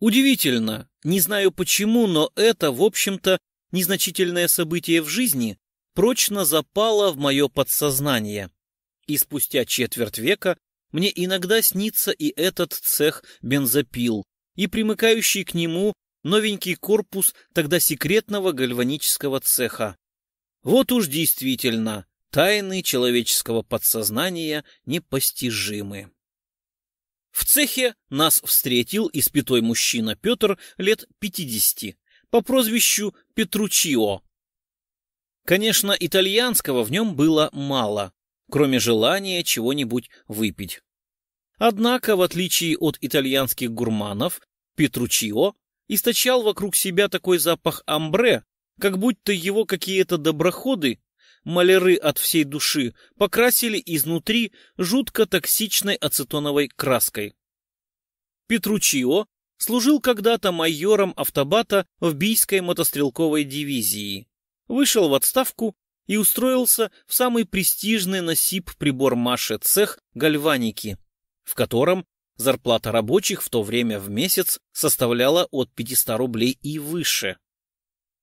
Удивительно, не знаю почему, но это, в общем-то, незначительное событие в жизни прочно запало в мое подсознание. И спустя четверть века мне иногда снится и этот цех бензопил, и примыкающий к нему новенький корпус тогда секретного гальванического цеха. Вот уж действительно, тайны человеческого подсознания непостижимы. В цехе нас встретил испитой мужчина Петр лет 50 по прозвищу Петручио. Конечно, итальянского в нем было мало, кроме желания чего-нибудь выпить. Однако, в отличие от итальянских гурманов, Петручио источал вокруг себя такой запах амбре, как будто его какие-то доброходы маляры от всей души покрасили изнутри жутко токсичной ацетоновой краской. Петручио служил когда-то майором автобата в Бийской мотострелковой дивизии. Вышел в отставку и устроился в самый престижный на СИП прибор Маше цех гальваники, в котором зарплата рабочих в то время в месяц составляла от 500 рублей и выше.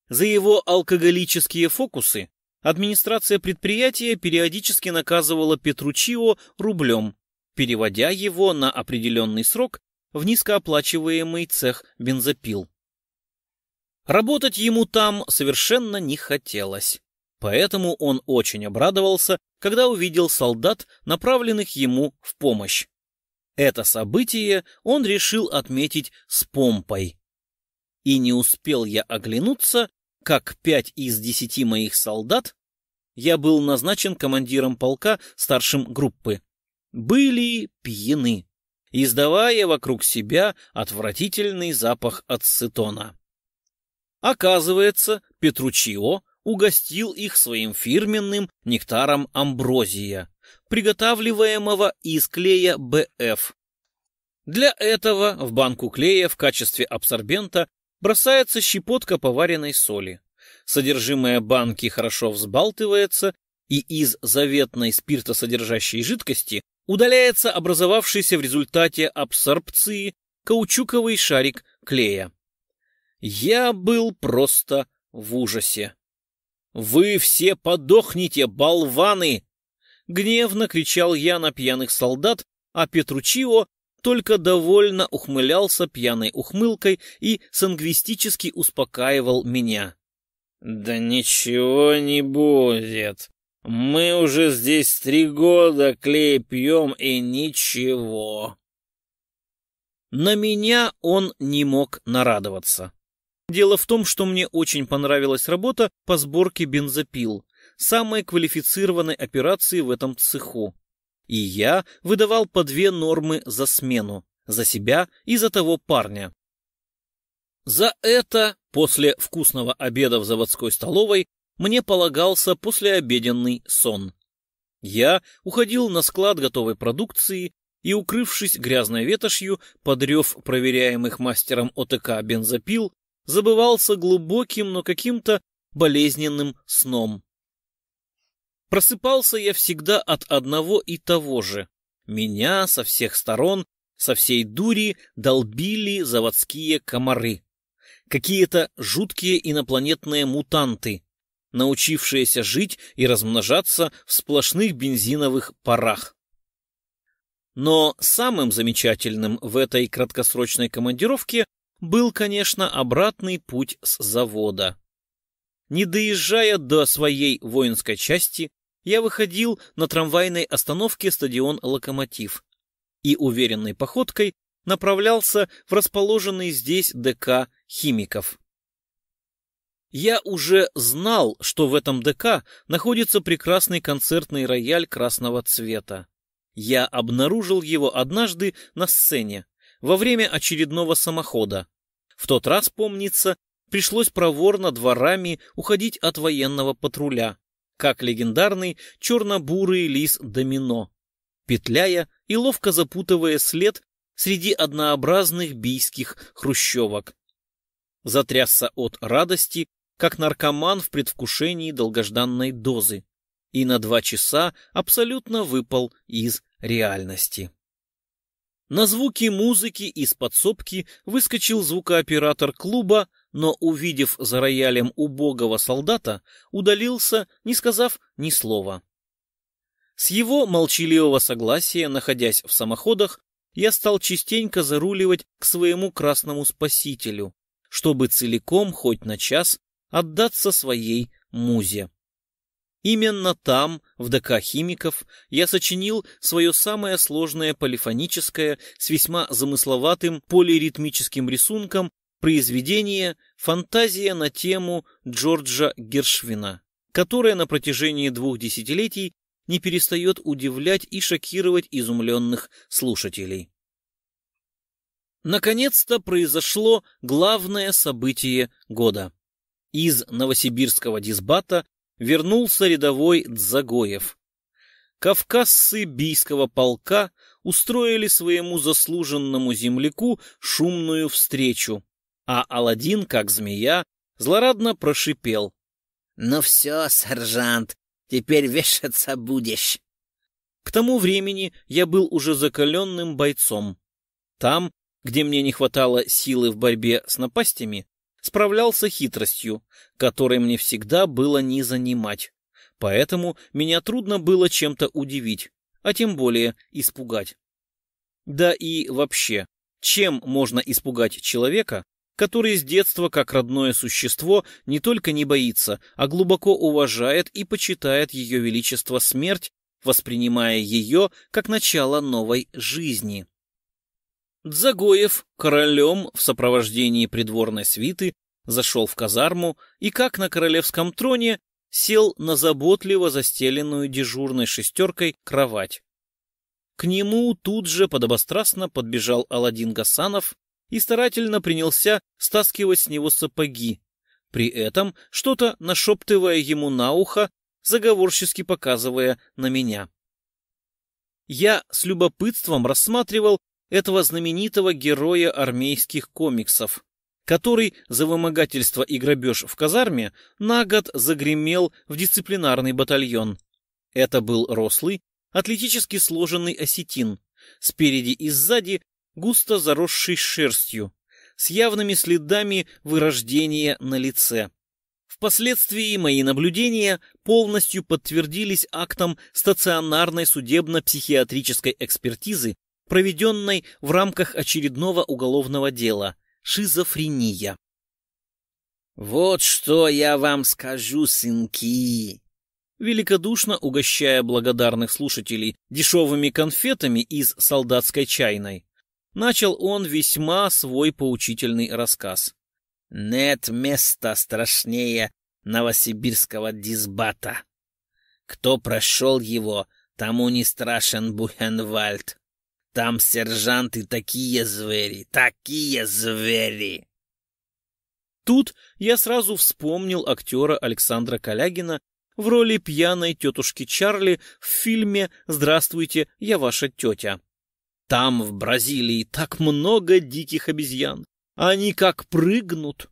За его алкоголические фокусы администрация предприятия периодически наказывала Петручио рублем, переводя его на определенный срок в низкооплачиваемый цех бензопил. Работать ему там совершенно не хотелось, поэтому он очень обрадовался, когда увидел солдат, направленных ему в помощь. Это событие он решил отметить с помпой. И не успел я оглянуться, как пять из десяти моих солдат, я был назначен командиром полка старшим группы. Были пьяны, издавая вокруг себя отвратительный запах ацетона. Оказывается, Петручио угостил их своим фирменным нектаром амброзия, приготавливаемого из клея БФ. Для этого в банку клея в качестве абсорбента Бросается щепотка поваренной соли. Содержимое банки хорошо взбалтывается, и из заветной спиртосодержащей жидкости удаляется образовавшийся в результате абсорбции каучуковый шарик клея. Я был просто в ужасе. «Вы все подохнете, болваны!» Гневно кричал я на пьяных солдат, а Петручио только довольно ухмылялся пьяной ухмылкой и сангвистически успокаивал меня. «Да ничего не будет. Мы уже здесь три года клей пьем и ничего». На меня он не мог нарадоваться. Дело в том, что мне очень понравилась работа по сборке бензопил, самой квалифицированной операции в этом цеху. И я выдавал по две нормы за смену, за себя и за того парня. За это, после вкусного обеда в заводской столовой, мне полагался послеобеденный сон. Я уходил на склад готовой продукции и, укрывшись грязной ветошью, подрев проверяемых мастером ОТК бензопил, забывался глубоким, но каким-то болезненным сном. Просыпался я всегда от одного и того же. Меня со всех сторон, со всей дури долбили заводские комары. Какие-то жуткие инопланетные мутанты, научившиеся жить и размножаться в сплошных бензиновых парах. Но самым замечательным в этой краткосрочной командировке был, конечно, обратный путь с завода. Не доезжая до своей воинской части, я выходил на трамвайной остановке стадион «Локомотив» и уверенной походкой направлялся в расположенный здесь ДК «Химиков». Я уже знал, что в этом ДК находится прекрасный концертный рояль красного цвета. Я обнаружил его однажды на сцене во время очередного самохода. В тот раз, помнится, пришлось проворно дворами уходить от военного патруля, как легендарный черно-бурый лис домино, петляя и ловко запутывая след среди однообразных бийских хрущевок. Затрясся от радости, как наркоман в предвкушении долгожданной дозы, и на два часа абсолютно выпал из реальности. На звуки музыки из подсобки выскочил звукооператор клуба но, увидев за роялем убогого солдата, удалился, не сказав ни слова. С его молчаливого согласия, находясь в самоходах, я стал частенько заруливать к своему красному спасителю, чтобы целиком, хоть на час, отдаться своей музе. Именно там, в ДК химиков, я сочинил свое самое сложное полифоническое с весьма замысловатым полиритмическим рисунком произведение «Фантазия на тему Джорджа Гершвина», которое на протяжении двух десятилетий не перестает удивлять и шокировать изумленных слушателей. Наконец-то произошло главное событие года. Из новосибирского дисбата вернулся рядовой Дзагоев. Кавказцы бийского полка устроили своему заслуженному земляку шумную встречу, а Аладдин, как змея, злорадно прошипел. «Ну все, сержант, теперь вешаться будешь». К тому времени я был уже закаленным бойцом. Там, где мне не хватало силы в борьбе с напастями, справлялся хитростью, которой мне всегда было не занимать. Поэтому меня трудно было чем-то удивить, а тем более испугать. Да и вообще, чем можно испугать человека, который с детства как родное существо не только не боится, а глубоко уважает и почитает ее величество смерть, воспринимая ее как начало новой жизни. Дзагоев королем в сопровождении придворной свиты зашел в казарму и, как на королевском троне, сел на заботливо застеленную дежурной шестеркой кровать. К нему тут же подобострастно подбежал Аладдин Гасанов и старательно принялся стаскивать с него сапоги, при этом что-то нашептывая ему на ухо, заговорчески показывая на меня. Я с любопытством рассматривал этого знаменитого героя армейских комиксов, который за вымогательство и грабеж в казарме на год загремел в дисциплинарный батальон. Это был рослый, атлетически сложенный осетин, спереди и сзади густо заросший шерстью, с явными следами вырождения на лице. Впоследствии мои наблюдения полностью подтвердились актом стационарной судебно-психиатрической экспертизы, проведенной в рамках очередного уголовного дела – шизофрения. «Вот что я вам скажу, сынки!» Великодушно угощая благодарных слушателей дешевыми конфетами из солдатской чайной, Начал он весьма свой поучительный рассказ. «Нет места страшнее новосибирского дисбата. Кто прошел его, тому не страшен Бухенвальд. Там сержанты такие звери, такие звери!» Тут я сразу вспомнил актера Александра Калягина в роли пьяной тетушки Чарли в фильме «Здравствуйте, я ваша тетя». Там, в Бразилии, так много диких обезьян. Они как прыгнут.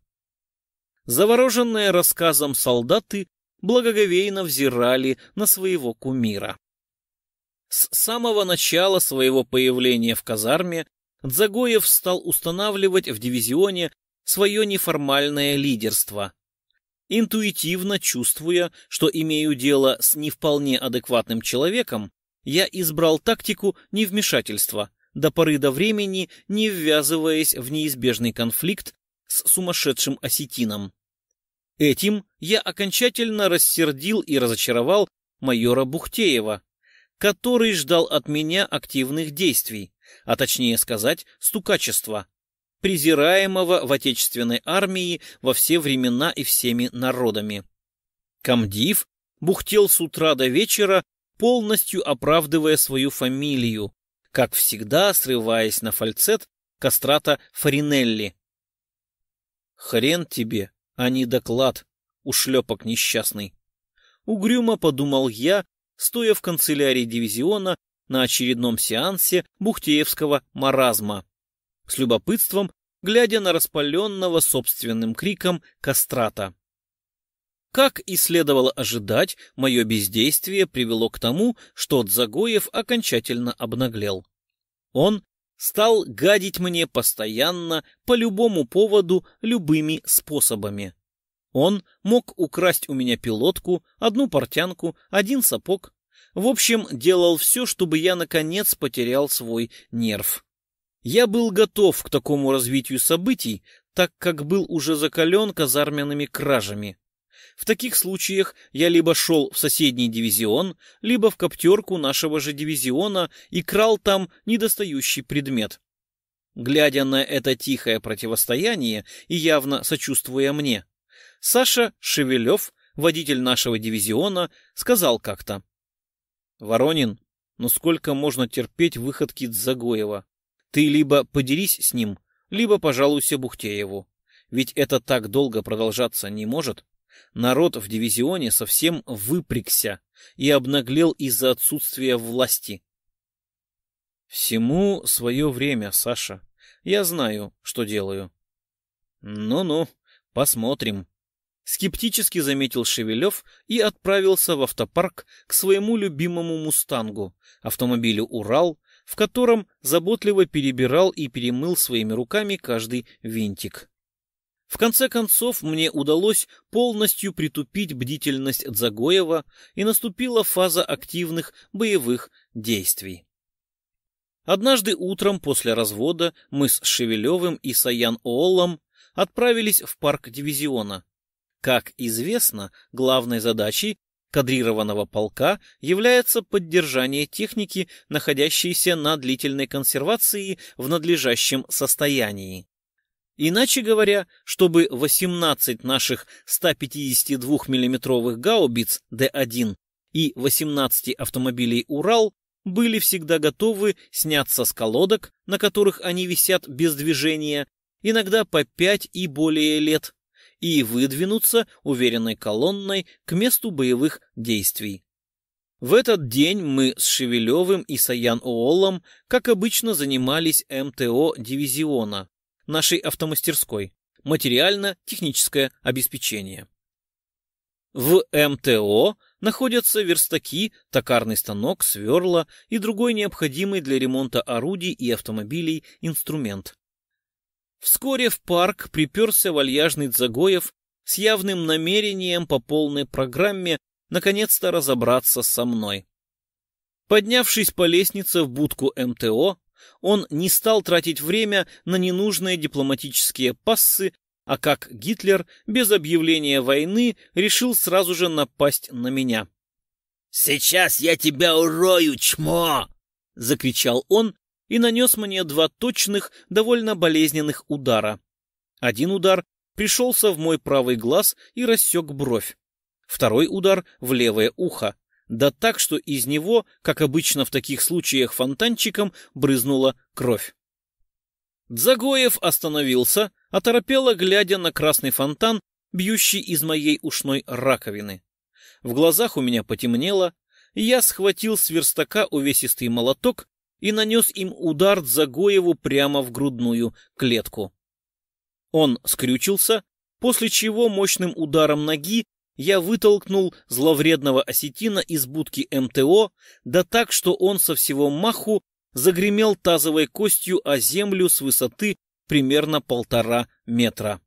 Завороженные рассказом солдаты благоговейно взирали на своего кумира. С самого начала своего появления в казарме Дзагоев стал устанавливать в дивизионе свое неформальное лидерство. Интуитивно чувствуя, что имею дело с не вполне адекватным человеком, я избрал тактику невмешательства, до поры до времени не ввязываясь в неизбежный конфликт с сумасшедшим осетином. Этим я окончательно рассердил и разочаровал майора Бухтеева, который ждал от меня активных действий, а точнее сказать, стукачества, презираемого в отечественной армии во все времена и всеми народами. Комдив бухтел с утра до вечера полностью оправдывая свою фамилию, как всегда срываясь на фальцет кастрата Фаринелли. «Хрен тебе, а не доклад, ушлепок несчастный!» Угрюмо подумал я, стоя в канцелярии дивизиона на очередном сеансе бухтеевского маразма, с любопытством глядя на распаленного собственным криком кастрата. Как и следовало ожидать, мое бездействие привело к тому, что Дзагоев окончательно обнаглел. Он стал гадить мне постоянно, по любому поводу, любыми способами. Он мог украсть у меня пилотку, одну портянку, один сапог. В общем, делал все, чтобы я, наконец, потерял свой нерв. Я был готов к такому развитию событий, так как был уже закален казарменными кражами. В таких случаях я либо шел в соседний дивизион, либо в коптерку нашего же дивизиона и крал там недостающий предмет. Глядя на это тихое противостояние и явно сочувствуя мне, Саша Шевелев, водитель нашего дивизиона, сказал как-то. «Воронин, ну сколько можно терпеть выходки Дзагоева? Ты либо поделись с ним, либо пожалуйся Бухтееву. Ведь это так долго продолжаться не может». Народ в дивизионе совсем выпрягся и обнаглел из-за отсутствия власти. Всему свое время, Саша. Я знаю, что делаю. Ну-ну, посмотрим. Скептически заметил Шевелев и отправился в автопарк к своему любимому «Мустангу», автомобилю «Урал», в котором заботливо перебирал и перемыл своими руками каждый винтик. В конце концов, мне удалось полностью притупить бдительность Дзагоева, и наступила фаза активных боевых действий. Однажды утром после развода мы с Шевелевым и Саян Оллом отправились в парк дивизиона. Как известно, главной задачей кадрированного полка является поддержание техники, находящейся на длительной консервации в надлежащем состоянии. Иначе говоря, чтобы 18 наших 152 миллиметровых гаубиц Д-1 и 18 автомобилей «Урал» были всегда готовы сняться с колодок, на которых они висят без движения, иногда по 5 и более лет, и выдвинуться уверенной колонной к месту боевых действий. В этот день мы с Шевелевым и Саян Уоллом, как обычно, занимались МТО эм дивизиона, нашей автомастерской, материально-техническое обеспечение. В МТО находятся верстаки, токарный станок, сверла и другой необходимый для ремонта орудий и автомобилей инструмент. Вскоре в парк приперся вальяжный Дзагоев с явным намерением по полной программе наконец-то разобраться со мной. Поднявшись по лестнице в будку МТО, он не стал тратить время на ненужные дипломатические пассы, а как Гитлер без объявления войны решил сразу же напасть на меня. «Сейчас я тебя урою, чмо!» — закричал он и нанес мне два точных, довольно болезненных удара. Один удар пришелся в мой правый глаз и рассек бровь. Второй удар в левое ухо да так, что из него, как обычно в таких случаях фонтанчиком, брызнула кровь. Дзагоев остановился, оторопело глядя на красный фонтан, бьющий из моей ушной раковины. В глазах у меня потемнело, я схватил с верстака увесистый молоток и нанес им удар Дзагоеву прямо в грудную клетку. Он скрючился, после чего мощным ударом ноги я вытолкнул зловредного осетина из будки МТО, да так, что он со всего маху загремел тазовой костью о землю с высоты примерно полтора метра.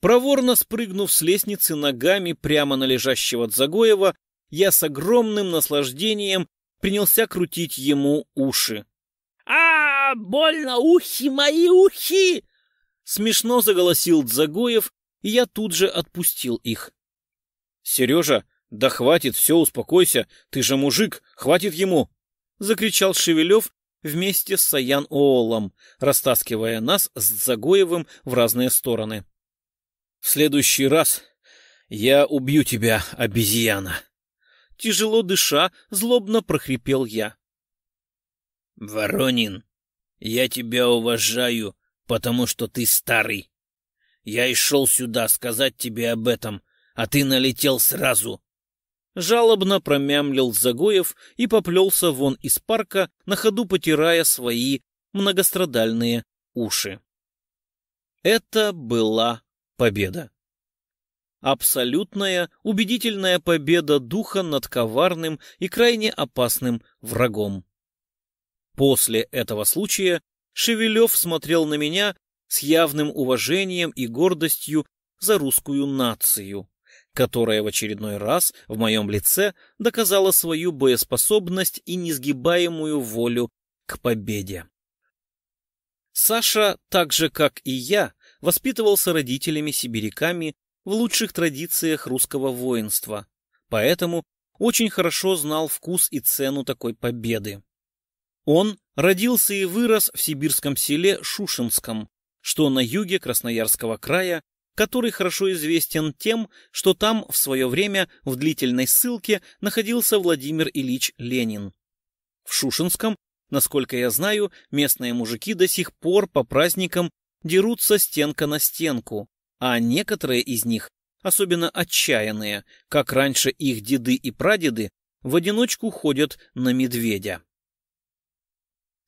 Проворно спрыгнув с лестницы ногами прямо на лежащего Дзагоева, я с огромным наслаждением принялся крутить ему уши. а, -а Больно! Ухи мои, ухи!» Смешно заголосил Дзагоев, и я тут же отпустил их. «Сережа, да хватит, все, успокойся, ты же мужик, хватит ему!» — закричал Шевелев вместе с Саян Оолом, растаскивая нас с Загоевым в разные стороны. «В следующий раз я убью тебя, обезьяна!» Тяжело дыша, злобно прохрипел я. «Воронин, я тебя уважаю, потому что ты старый. Я и шел сюда сказать тебе об этом, а ты налетел сразу. Жалобно промямлил Загоев и поплелся вон из парка, на ходу потирая свои многострадальные уши. Это была победа. Абсолютная, убедительная победа духа над коварным и крайне опасным врагом. После этого случая Шевелев смотрел на меня с явным уважением и гордостью за русскую нацию которая в очередной раз в моем лице доказала свою боеспособность и несгибаемую волю к победе. Саша, так же как и я, воспитывался родителями-сибиряками в лучших традициях русского воинства, поэтому очень хорошо знал вкус и цену такой победы. Он родился и вырос в сибирском селе Шушинском, что на юге Красноярского края который хорошо известен тем, что там в свое время в длительной ссылке находился Владимир Ильич Ленин. В Шушинском, насколько я знаю, местные мужики до сих пор по праздникам дерутся стенка на стенку, а некоторые из них, особенно отчаянные, как раньше их деды и прадеды, в одиночку ходят на медведя.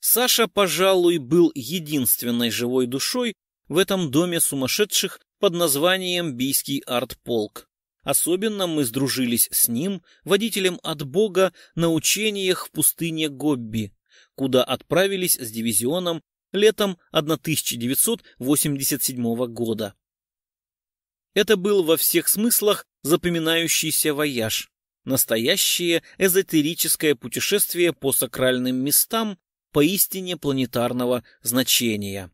Саша, пожалуй, был единственной живой душой в этом доме сумасшедших под названием «Бийский артполк». Особенно мы сдружились с ним, водителем от Бога, на учениях в пустыне Гобби, куда отправились с дивизионом летом 1987 года. Это был во всех смыслах запоминающийся вояж, настоящее эзотерическое путешествие по сакральным местам поистине планетарного значения.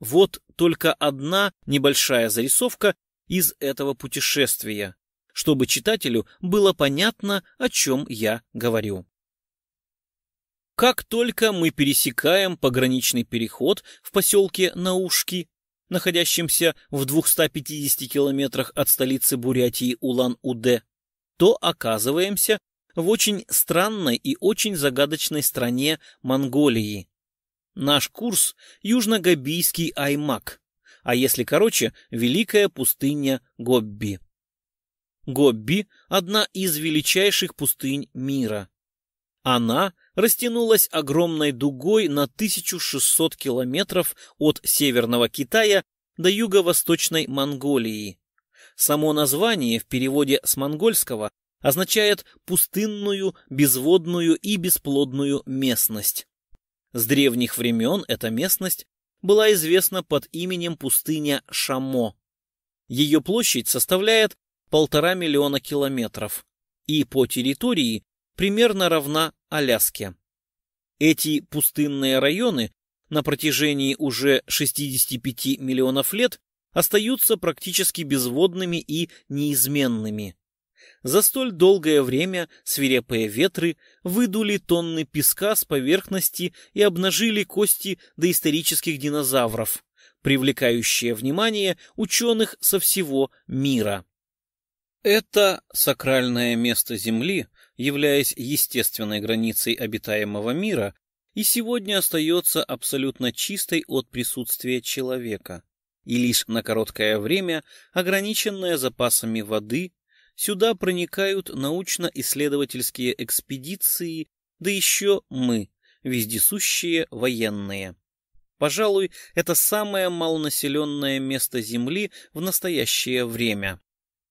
Вот только одна небольшая зарисовка из этого путешествия, чтобы читателю было понятно, о чем я говорю. Как только мы пересекаем пограничный переход в поселке Наушки, находящемся в 250 километрах от столицы Бурятии Улан-Удэ, то оказываемся в очень странной и очень загадочной стране Монголии, Наш курс — южногабийский Аймак, а если короче, Великая пустыня Гобби. Гобби — одна из величайших пустынь мира. Она растянулась огромной дугой на 1600 километров от Северного Китая до Юго-Восточной Монголии. Само название в переводе с монгольского означает пустынную, безводную и бесплодную местность. С древних времен эта местность была известна под именем пустыня Шамо. Ее площадь составляет полтора миллиона километров и по территории примерно равна Аляске. Эти пустынные районы на протяжении уже 65 миллионов лет остаются практически безводными и неизменными. За столь долгое время свирепые ветры выдули тонны песка с поверхности и обнажили кости доисторических динозавров, привлекающие внимание ученых со всего мира. Это сакральное место Земли, являясь естественной границей обитаемого мира, и сегодня остается абсолютно чистой от присутствия человека, и лишь на короткое время ограниченная запасами воды, Сюда проникают научно-исследовательские экспедиции, да еще мы, вездесущие военные. Пожалуй, это самое малонаселенное место Земли в настоящее время.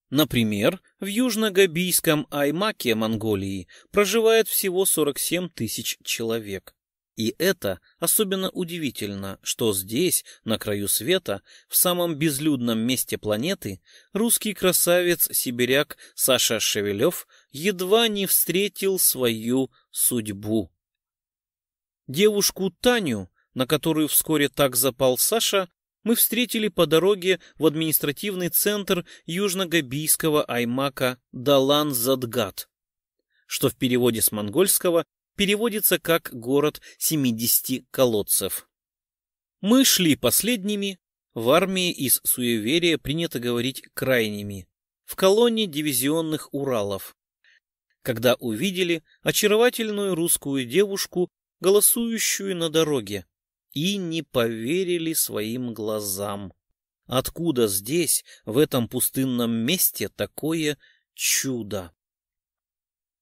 Например, в южно-габийском Аймаке Монголии проживает всего 47 тысяч человек. И это особенно удивительно, что здесь, на краю света, в самом безлюдном месте планеты, русский красавец-сибиряк Саша Шевелев едва не встретил свою судьбу. Девушку Таню, на которую вскоре так запал Саша, мы встретили по дороге в административный центр южногабийского аймака Далан-Задгат, что в переводе с монгольского переводится как «город 70 колодцев». Мы шли последними, в армии из суеверия принято говорить «крайними», в колонне дивизионных Уралов, когда увидели очаровательную русскую девушку, голосующую на дороге, и не поверили своим глазам. Откуда здесь, в этом пустынном месте, такое чудо?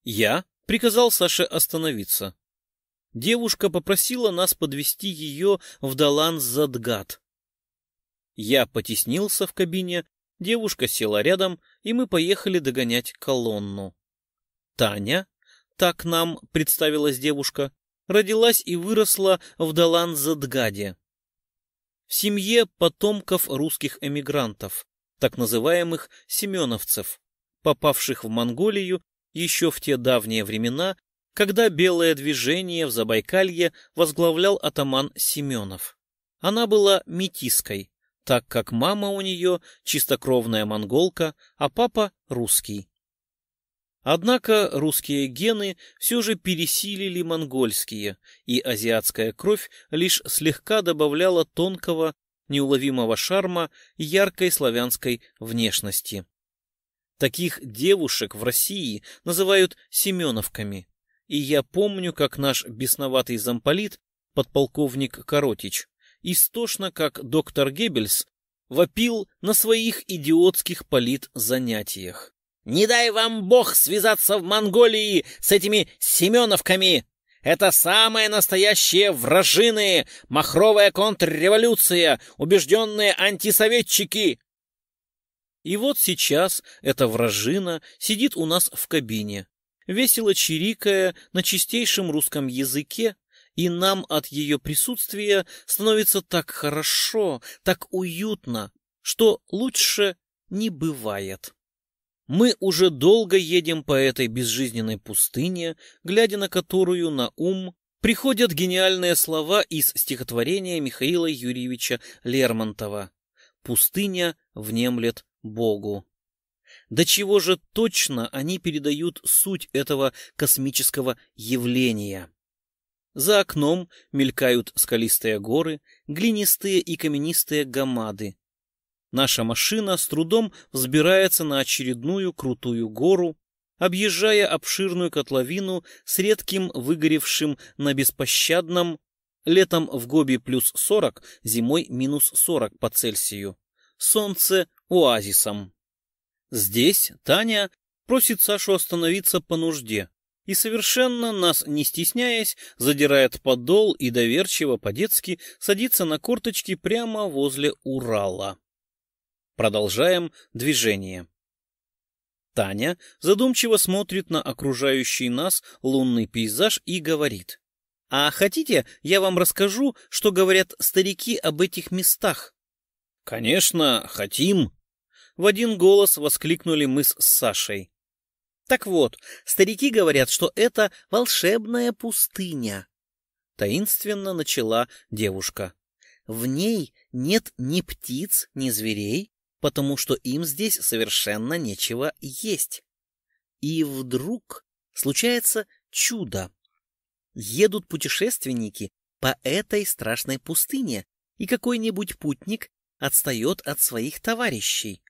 Я приказал Саше остановиться. Девушка попросила нас подвести ее в Далан-Задгат. Я потеснился в кабине, девушка села рядом, и мы поехали догонять колонну. Таня, так нам представилась девушка, родилась и выросла в Далан-Задгаде. В семье потомков русских эмигрантов, так называемых семеновцев, попавших в Монголию еще в те давние времена, когда белое движение в Забайкалье возглавлял атаман Семенов. Она была метиской, так как мама у нее чистокровная монголка, а папа русский. Однако русские гены все же пересилили монгольские, и азиатская кровь лишь слегка добавляла тонкого, неуловимого шарма яркой славянской внешности. Таких девушек в России называют «семеновками». И я помню, как наш бесноватый замполит, подполковник Коротич, истошно, как доктор Геббельс, вопил на своих идиотских политзанятиях. «Не дай вам бог связаться в Монголии с этими семеновками! Это самые настоящие вражины, махровая контрреволюция, убежденные антисоветчики!» И вот сейчас эта вражина сидит у нас в кабине, весело чирикая на чистейшем русском языке, и нам от ее присутствия становится так хорошо, так уютно, что лучше не бывает. Мы уже долго едем по этой безжизненной пустыне, глядя на которую на ум приходят гениальные слова из стихотворения Михаила Юрьевича Лермонтова «Пустыня внемлет Богу. До чего же точно они передают суть этого космического явления? За окном мелькают скалистые горы, глинистые и каменистые гамады. Наша машина с трудом взбирается на очередную крутую гору, объезжая обширную котловину с редким выгоревшим на беспощадном летом в Гоби плюс 40, зимой минус 40 по Цельсию. Солнце оазисом. Здесь Таня просит Сашу остановиться по нужде и, совершенно нас не стесняясь, задирает подол и доверчиво по-детски садится на корточки прямо возле Урала. Продолжаем движение. Таня задумчиво смотрит на окружающий нас лунный пейзаж и говорит. «А хотите, я вам расскажу, что говорят старики об этих местах?» «Конечно, хотим!» в один голос воскликнули мы с Сашей. Так вот, старики говорят, что это волшебная пустыня. Таинственно начала девушка. В ней нет ни птиц, ни зверей, потому что им здесь совершенно нечего есть. И вдруг случается чудо. Едут путешественники по этой страшной пустыне, и какой-нибудь путник отстает от своих товарищей.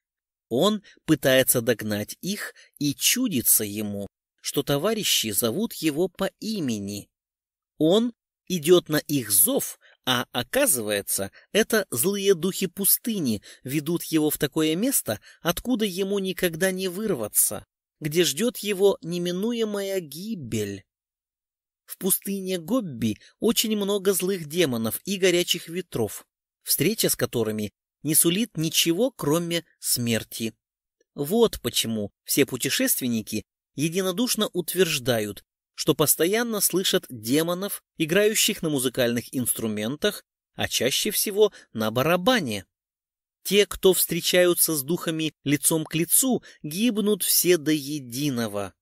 Он пытается догнать их и чудится ему, что товарищи зовут его по имени. Он идет на их зов, а оказывается, это злые духи пустыни ведут его в такое место, откуда ему никогда не вырваться, где ждет его неминуемая гибель. В пустыне Гобби очень много злых демонов и горячих ветров, встреча с которыми не сулит ничего, кроме смерти. Вот почему все путешественники единодушно утверждают, что постоянно слышат демонов, играющих на музыкальных инструментах, а чаще всего на барабане. Те, кто встречаются с духами лицом к лицу, гибнут все до единого.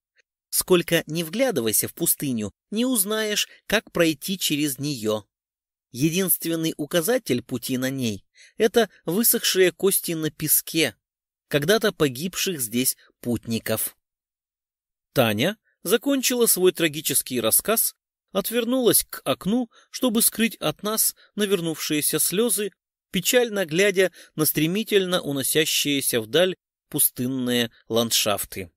Сколько не вглядывайся в пустыню, не узнаешь, как пройти через нее. Единственный указатель пути на ней — это высохшие кости на песке, когда-то погибших здесь путников. Таня закончила свой трагический рассказ, отвернулась к окну, чтобы скрыть от нас навернувшиеся слезы, печально глядя на стремительно уносящиеся вдаль пустынные ландшафты.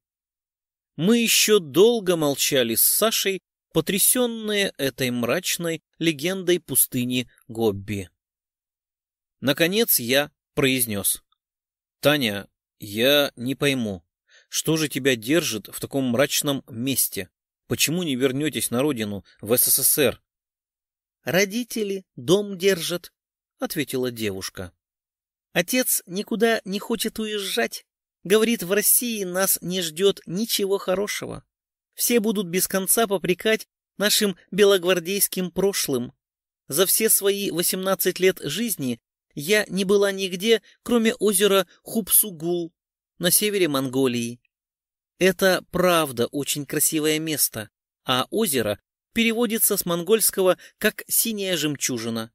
Мы еще долго молчали с Сашей, потрясенные этой мрачной легендой пустыни Гобби. Наконец я произнес. «Таня, я не пойму, что же тебя держит в таком мрачном месте? Почему не вернетесь на родину, в СССР?» «Родители дом держат», — ответила девушка. «Отец никуда не хочет уезжать. Говорит, в России нас не ждет ничего хорошего все будут без конца попрекать нашим белогвардейским прошлым. За все свои 18 лет жизни я не была нигде, кроме озера Хупсугул на севере Монголии. Это правда очень красивое место, а озеро переводится с монгольского как «синяя жемчужина».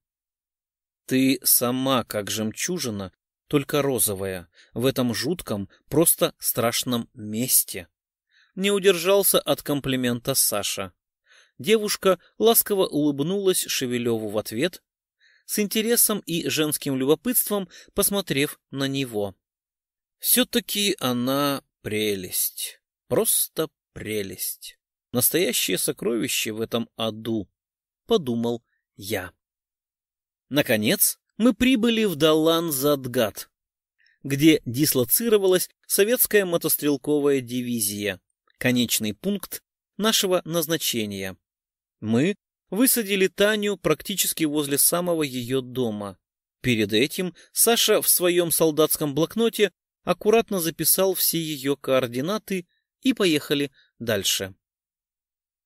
Ты сама как жемчужина, только розовая, в этом жутком, просто страшном месте, не удержался от комплимента Саша. Девушка ласково улыбнулась Шевелеву в ответ, с интересом и женским любопытством посмотрев на него. Все-таки она прелесть, просто прелесть. Настоящее сокровище в этом аду, подумал я. Наконец, мы прибыли в Далан-Задгат, где дислоцировалась советская мотострелковая дивизия, конечный пункт нашего назначения. Мы высадили Таню практически возле самого ее дома. Перед этим Саша в своем солдатском блокноте аккуратно записал все ее координаты и поехали дальше.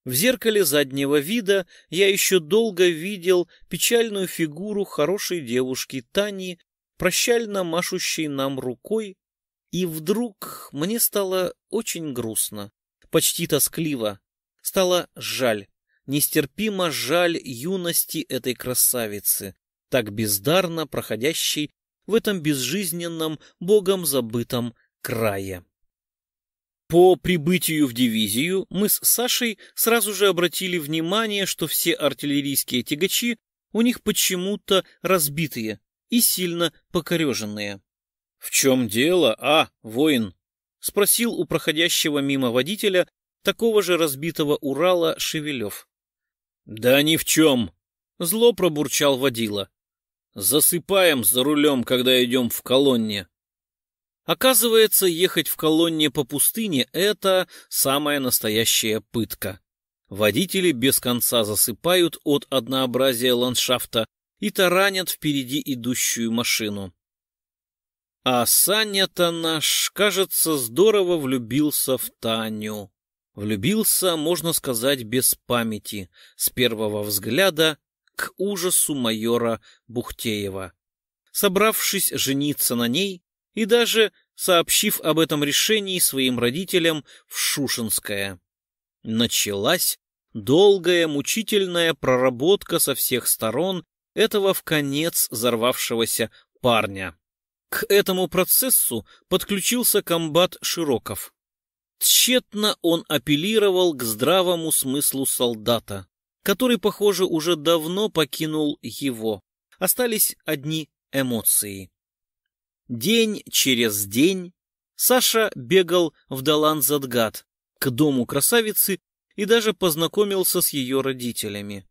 В зеркале заднего вида я еще долго видел печальную фигуру хорошей девушки Тани, прощально машущей нам рукой, и вдруг мне стало очень грустно почти тоскливо. Стало жаль, нестерпимо жаль юности этой красавицы, так бездарно проходящей в этом безжизненном, богом забытом крае. По прибытию в дивизию мы с Сашей сразу же обратили внимание, что все артиллерийские тягачи у них почему-то разбитые и сильно покореженные. — В чем дело, а, воин? спросил у проходящего мимо водителя такого же разбитого Урала Шевелев. «Да ни в чем!» — зло пробурчал водила. «Засыпаем за рулем, когда идем в колонне». Оказывается, ехать в колонне по пустыне — это самая настоящая пытка. Водители без конца засыпают от однообразия ландшафта и таранят впереди идущую машину. А Саня-то наш, кажется, здорово влюбился в Таню. Влюбился, можно сказать, без памяти, с первого взгляда к ужасу майора Бухтеева. Собравшись жениться на ней и даже сообщив об этом решении своим родителям в Шушинское. Началась долгая мучительная проработка со всех сторон этого в конец взорвавшегося парня. К этому процессу подключился комбат Широков. Тщетно он апеллировал к здравому смыслу солдата, который, похоже, уже давно покинул его. Остались одни эмоции. День через день Саша бегал в Даланзадгад к дому красавицы и даже познакомился с ее родителями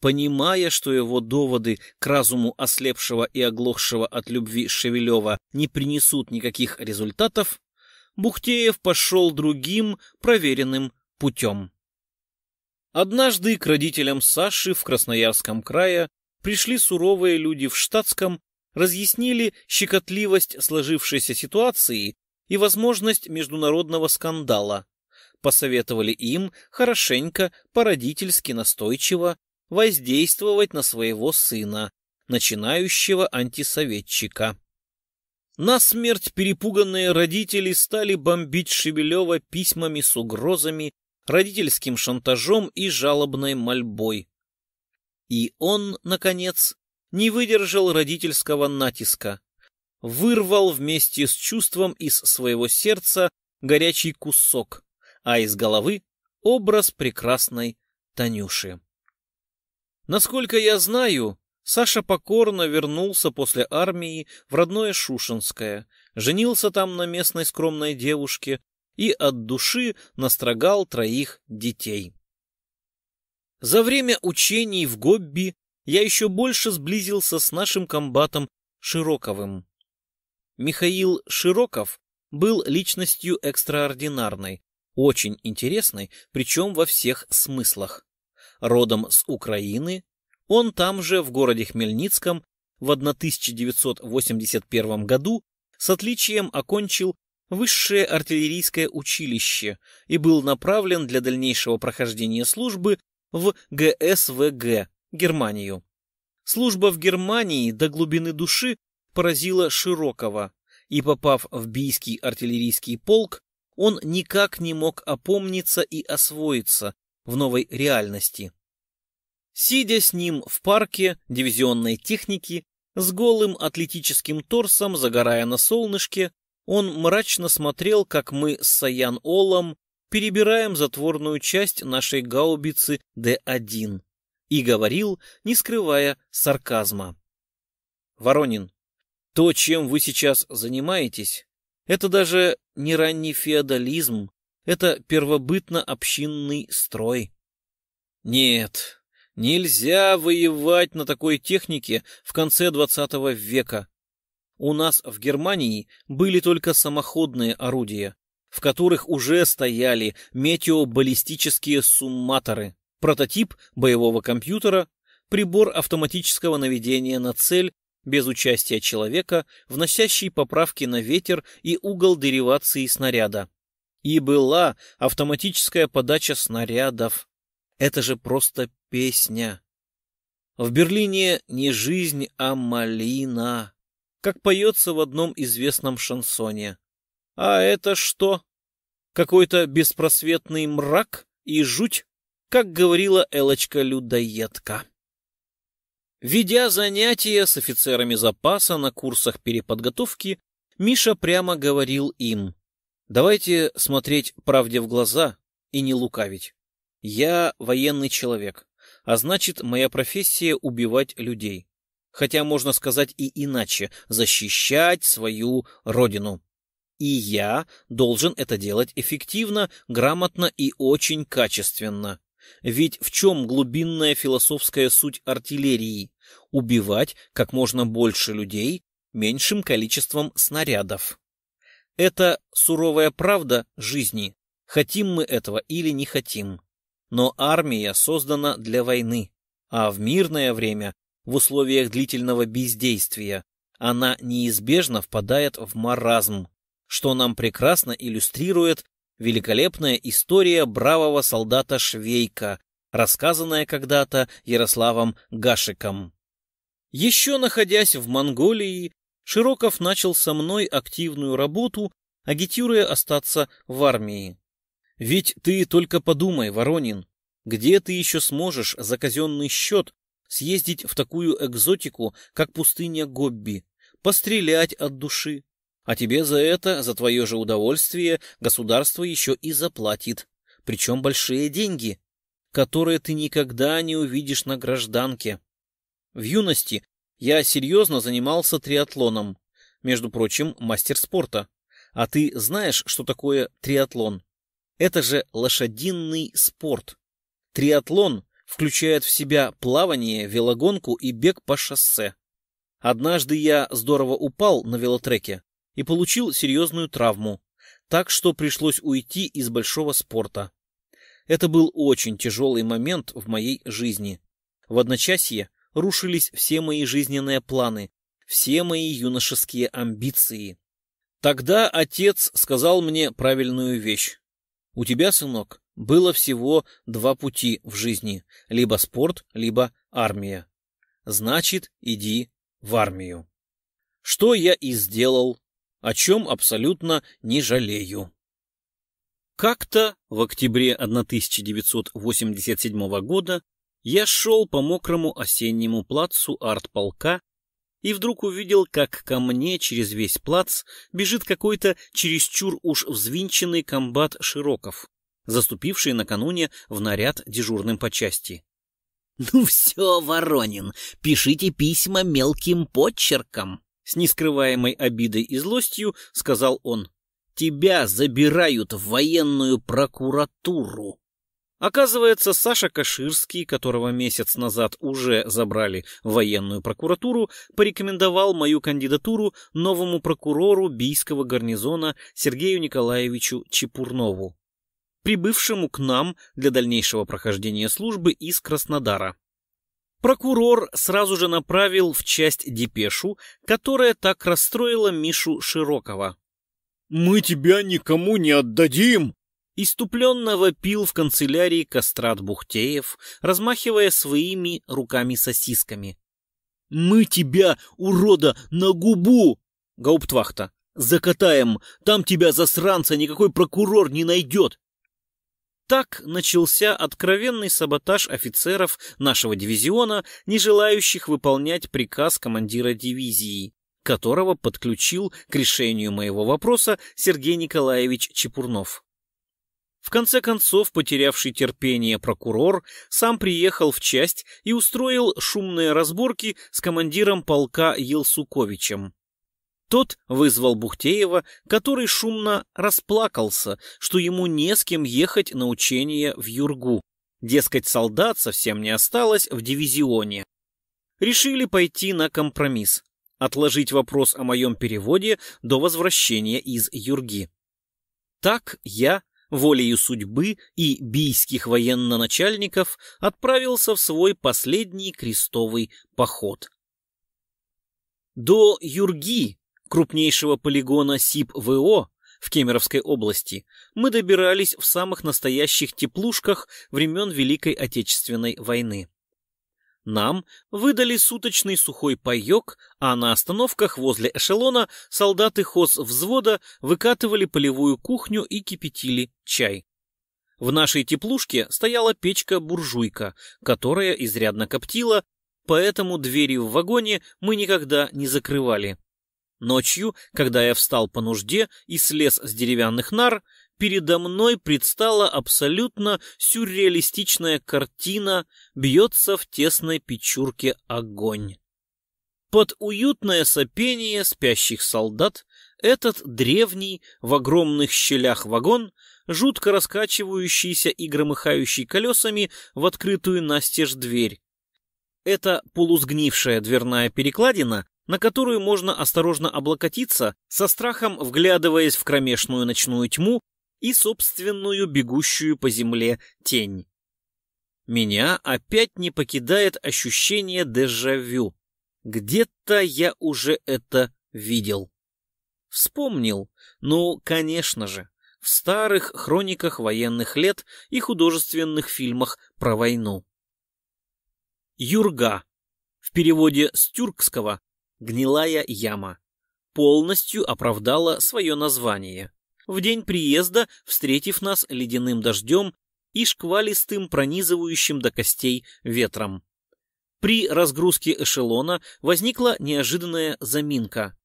понимая, что его доводы к разуму ослепшего и оглохшего от любви Шевелева не принесут никаких результатов, Бухтеев пошел другим, проверенным путем. Однажды к родителям Саши в Красноярском крае пришли суровые люди в штатском, разъяснили щекотливость сложившейся ситуации и возможность международного скандала, посоветовали им хорошенько, породительски настойчиво воздействовать на своего сына, начинающего антисоветчика. На смерть перепуганные родители стали бомбить Шевелева письмами с угрозами, родительским шантажом и жалобной мольбой. И он, наконец, не выдержал родительского натиска, вырвал вместе с чувством из своего сердца горячий кусок, а из головы — образ прекрасной Танюши. Насколько я знаю, Саша покорно вернулся после армии в родное Шушинское, женился там на местной скромной девушке и от души настрогал троих детей. За время учений в Гобби я еще больше сблизился с нашим комбатом Широковым. Михаил Широков был личностью экстраординарной, очень интересной, причем во всех смыслах родом с Украины, он там же, в городе Хмельницком, в 1981 году с отличием окончил высшее артиллерийское училище и был направлен для дальнейшего прохождения службы в ГСВГ, Германию. Служба в Германии до глубины души поразила Широкого, и попав в Бийский артиллерийский полк, он никак не мог опомниться и освоиться, в новой реальности. Сидя с ним в парке дивизионной техники, с голым атлетическим торсом, загорая на солнышке, он мрачно смотрел, как мы с Саян Олом перебираем затворную часть нашей гаубицы Д-1 и говорил, не скрывая сарказма. «Воронин, то, чем вы сейчас занимаетесь, это даже не ранний феодализм, это первобытно-общинный строй. Нет, нельзя воевать на такой технике в конце XX века. У нас в Германии были только самоходные орудия, в которых уже стояли метеобаллистические сумматоры, прототип боевого компьютера, прибор автоматического наведения на цель без участия человека, вносящий поправки на ветер и угол деривации снаряда. И была автоматическая подача снарядов. Это же просто песня. В Берлине не жизнь, а малина, как поется в одном известном шансоне. А это что? Какой-то беспросветный мрак и жуть, как говорила Элочка-людоедка. Ведя занятия с офицерами запаса на курсах переподготовки, Миша прямо говорил им, Давайте смотреть правде в глаза и не лукавить. Я военный человек, а значит, моя профессия — убивать людей. Хотя можно сказать и иначе — защищать свою родину. И я должен это делать эффективно, грамотно и очень качественно. Ведь в чем глубинная философская суть артиллерии? Убивать как можно больше людей меньшим количеством снарядов. Это суровая правда жизни, хотим мы этого или не хотим. Но армия создана для войны, а в мирное время, в условиях длительного бездействия, она неизбежно впадает в маразм, что нам прекрасно иллюстрирует великолепная история бравого солдата Швейка, рассказанная когда-то Ярославом Гашиком. Еще находясь в Монголии, Широков начал со мной активную работу, агитируя остаться в армии. Ведь ты только подумай, Воронин, где ты еще сможешь за казенный счет съездить в такую экзотику, как пустыня Гобби, пострелять от души? А тебе за это, за твое же удовольствие, государство еще и заплатит. Причем большие деньги, которые ты никогда не увидишь на гражданке. В юности я серьезно занимался триатлоном. Между прочим, мастер спорта. А ты знаешь, что такое триатлон? Это же лошадиный спорт. Триатлон включает в себя плавание, велогонку и бег по шоссе. Однажды я здорово упал на велотреке и получил серьезную травму, так что пришлось уйти из большого спорта. Это был очень тяжелый момент в моей жизни. В одночасье рушились все мои жизненные планы, все мои юношеские амбиции. Тогда отец сказал мне правильную вещь. «У тебя, сынок, было всего два пути в жизни — либо спорт, либо армия. Значит, иди в армию». Что я и сделал, о чем абсолютно не жалею. Как-то в октябре 1987 года я шел по мокрому осеннему плацу артполка и вдруг увидел, как ко мне через весь плац бежит какой-то чересчур уж взвинченный комбат Широков, заступивший накануне в наряд дежурным по части. «Ну все, Воронин, пишите письма мелким подчерком!» С нескрываемой обидой и злостью сказал он. «Тебя забирают в военную прокуратуру!» Оказывается, Саша Каширский, которого месяц назад уже забрали в военную прокуратуру, порекомендовал мою кандидатуру новому прокурору бийского гарнизона Сергею Николаевичу Чепурнову, прибывшему к нам для дальнейшего прохождения службы из Краснодара. Прокурор сразу же направил в часть депешу, которая так расстроила Мишу Широкова. «Мы тебя никому не отдадим!» Иступленно вопил в канцелярии Кастрат Бухтеев, размахивая своими руками-сосисками. «Мы тебя, урода, на губу!» Гауптвахта. «Закатаем! Там тебя, засранца, никакой прокурор не найдет!» Так начался откровенный саботаж офицеров нашего дивизиона, не желающих выполнять приказ командира дивизии, которого подключил к решению моего вопроса Сергей Николаевич Чепурнов. В конце концов, потерявший терпение прокурор сам приехал в часть и устроил шумные разборки с командиром полка Елсуковичем. Тот вызвал Бухтеева, который шумно расплакался, что ему не с кем ехать на учение в Юргу. Дескать, солдат совсем не осталось в дивизионе. Решили пойти на компромисс, отложить вопрос о моем переводе до возвращения из Юрги. Так я волею судьбы и бийских военно-начальников отправился в свой последний крестовый поход. До Юрги, крупнейшего полигона СИП-ВО в Кемеровской области, мы добирались в самых настоящих теплушках времен Великой Отечественной войны. Нам выдали суточный сухой паёк, а на остановках возле эшелона солдаты хоз взвода выкатывали полевую кухню и кипятили чай. В нашей теплушке стояла печка-буржуйка, которая изрядно коптила, поэтому двери в вагоне мы никогда не закрывали. Ночью, когда я встал по нужде и слез с деревянных нар, передо мной предстала абсолютно сюрреалистичная картина «Бьется в тесной печурке огонь». Под уютное сопение спящих солдат этот древний в огромных щелях вагон, жутко раскачивающийся и громыхающий колесами в открытую настежь дверь. Это полузгнившая дверная перекладина, на которую можно осторожно облокотиться, со страхом вглядываясь в кромешную ночную тьму и собственную бегущую по земле тень. Меня опять не покидает ощущение дежавю. Где-то я уже это видел. Вспомнил. Ну, конечно же, в старых хрониках военных лет и художественных фильмах про войну. Юрга. В переводе с тюркского «гнилая яма» полностью оправдала свое название в день приезда, встретив нас ледяным дождем и шквалистым пронизывающим до костей ветром. При разгрузке эшелона возникла неожиданная заминка,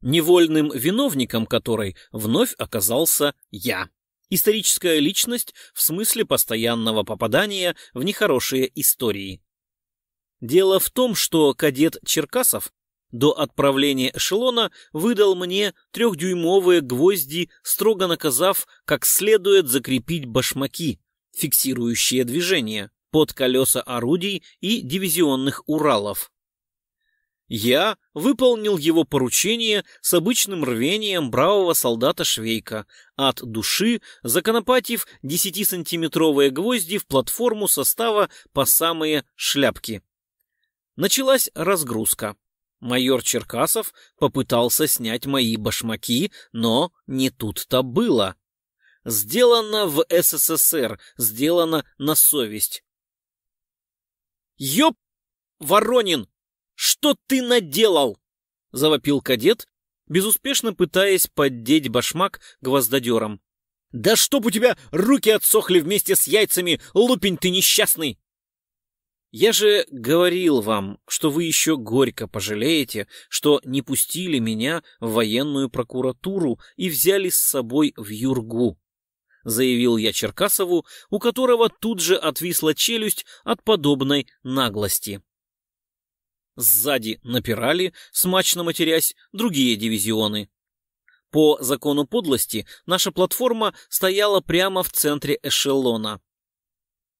невольным виновником которой вновь оказался я. Историческая личность в смысле постоянного попадания в нехорошие истории. Дело в том, что кадет Черкасов до отправления эшелона выдал мне трехдюймовые гвозди, строго наказав, как следует закрепить башмаки, фиксирующие движение, под колеса орудий и дивизионных Уралов. Я выполнил его поручение с обычным рвением бравого солдата Швейка, от души законопатив 10-сантиметровые гвозди в платформу состава по самые шляпки. Началась разгрузка. Майор Черкасов попытался снять мои башмаки, но не тут-то было. Сделано в СССР, сделано на совесть. «Ёп! Воронин! Что ты наделал?» — завопил кадет, безуспешно пытаясь поддеть башмак гвоздодером. «Да чтоб у тебя руки отсохли вместе с яйцами, лупень ты несчастный!» Я же говорил вам, что вы еще горько пожалеете, что не пустили меня в военную прокуратуру и взяли с собой в Юргу, заявил я Черкасову, у которого тут же отвисла челюсть от подобной наглости. Сзади напирали, смачно матерясь, другие дивизионы. По закону подлости наша платформа стояла прямо в центре эшелона.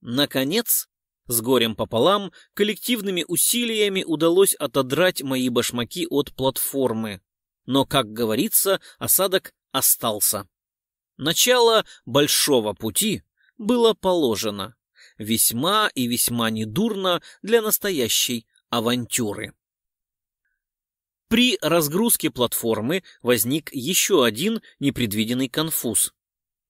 Наконец, с горем пополам, коллективными усилиями удалось отодрать мои башмаки от платформы. Но, как говорится, осадок остался. Начало большого пути было положено. Весьма и весьма недурно для настоящей авантюры. При разгрузке платформы возник еще один непредвиденный конфуз.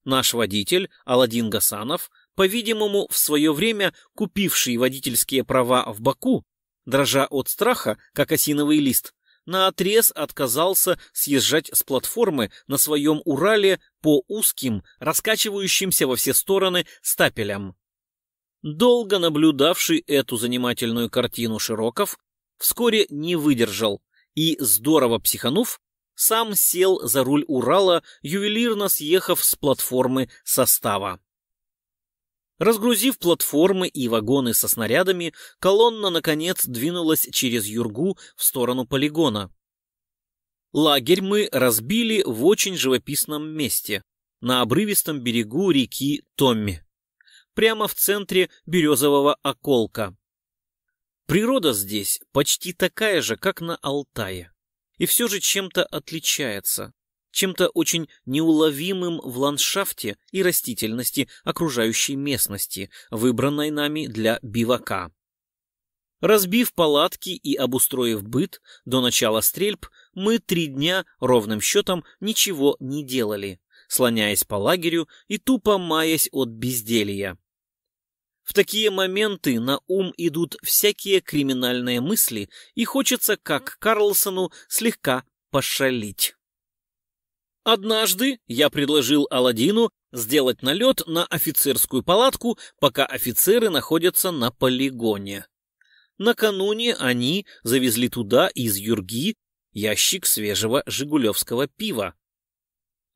Наш водитель, Аладдин Гасанов, по-видимому, в свое время купивший водительские права в Баку, дрожа от страха, как осиновый лист, наотрез отказался съезжать с платформы на своем Урале по узким, раскачивающимся во все стороны стапелям. Долго наблюдавший эту занимательную картину Широков вскоре не выдержал и, здорово психанув, сам сел за руль Урала, ювелирно съехав с платформы состава. Разгрузив платформы и вагоны со снарядами, колонна, наконец, двинулась через Юргу в сторону полигона. Лагерь мы разбили в очень живописном месте, на обрывистом берегу реки Томми, прямо в центре березового околка. Природа здесь почти такая же, как на Алтае, и все же чем-то отличается чем-то очень неуловимым в ландшафте и растительности окружающей местности, выбранной нами для бивака. Разбив палатки и обустроив быт до начала стрельб, мы три дня ровным счетом ничего не делали, слоняясь по лагерю и тупо маясь от безделья. В такие моменты на ум идут всякие криминальные мысли, и хочется, как Карлсону, слегка пошалить. Однажды я предложил Аладдину сделать налет на офицерскую палатку, пока офицеры находятся на полигоне. Накануне они завезли туда из Юрги ящик свежего жигулевского пива.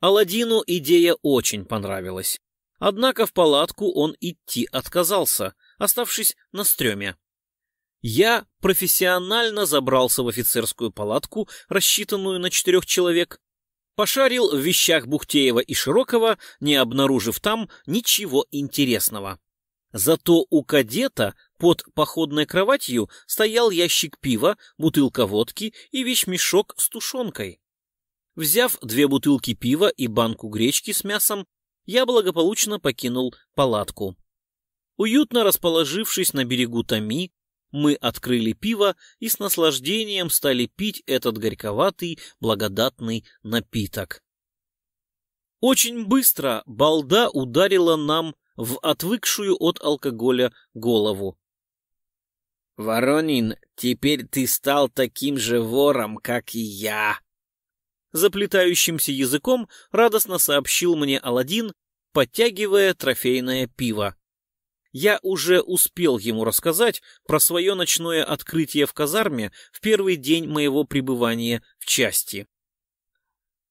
Аладдину идея очень понравилась. Однако в палатку он идти отказался, оставшись на стреме. Я профессионально забрался в офицерскую палатку, рассчитанную на четырех человек, Пошарил в вещах Бухтеева и Широкого, не обнаружив там ничего интересного. Зато у кадета под походной кроватью стоял ящик пива, бутылка водки и вещмешок с тушенкой. Взяв две бутылки пива и банку гречки с мясом, я благополучно покинул палатку. Уютно расположившись на берегу Тами, мы открыли пиво и с наслаждением стали пить этот горьковатый, благодатный напиток. Очень быстро балда ударила нам в отвыкшую от алкоголя голову. «Воронин, теперь ты стал таким же вором, как и я!» Заплетающимся языком радостно сообщил мне Аладдин, подтягивая трофейное пиво. Я уже успел ему рассказать про свое ночное открытие в казарме в первый день моего пребывания в части.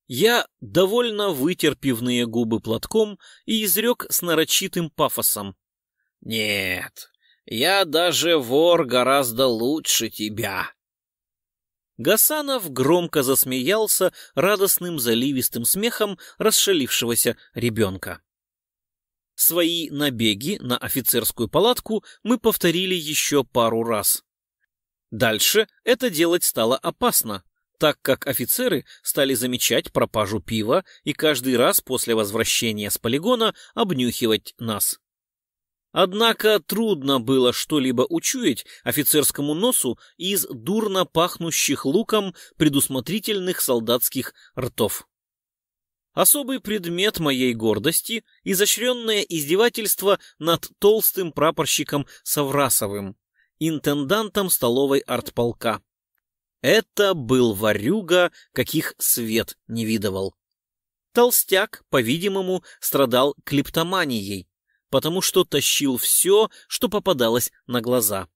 Я довольно вытерпивные губы платком и изрек с нарочитым пафосом. «Нет, я даже вор гораздо лучше тебя!» Гасанов громко засмеялся радостным заливистым смехом расшалившегося ребенка. Свои набеги на офицерскую палатку мы повторили еще пару раз. Дальше это делать стало опасно, так как офицеры стали замечать пропажу пива и каждый раз после возвращения с полигона обнюхивать нас. Однако трудно было что-либо учуять офицерскому носу из дурно пахнущих луком предусмотрительных солдатских ртов. Особый предмет моей гордости — изощренное издевательство над толстым прапорщиком Саврасовым, интендантом столовой артполка. Это был варюга, каких свет не видывал. Толстяк, по-видимому, страдал клептоманией, потому что тащил все, что попадалось на глаза.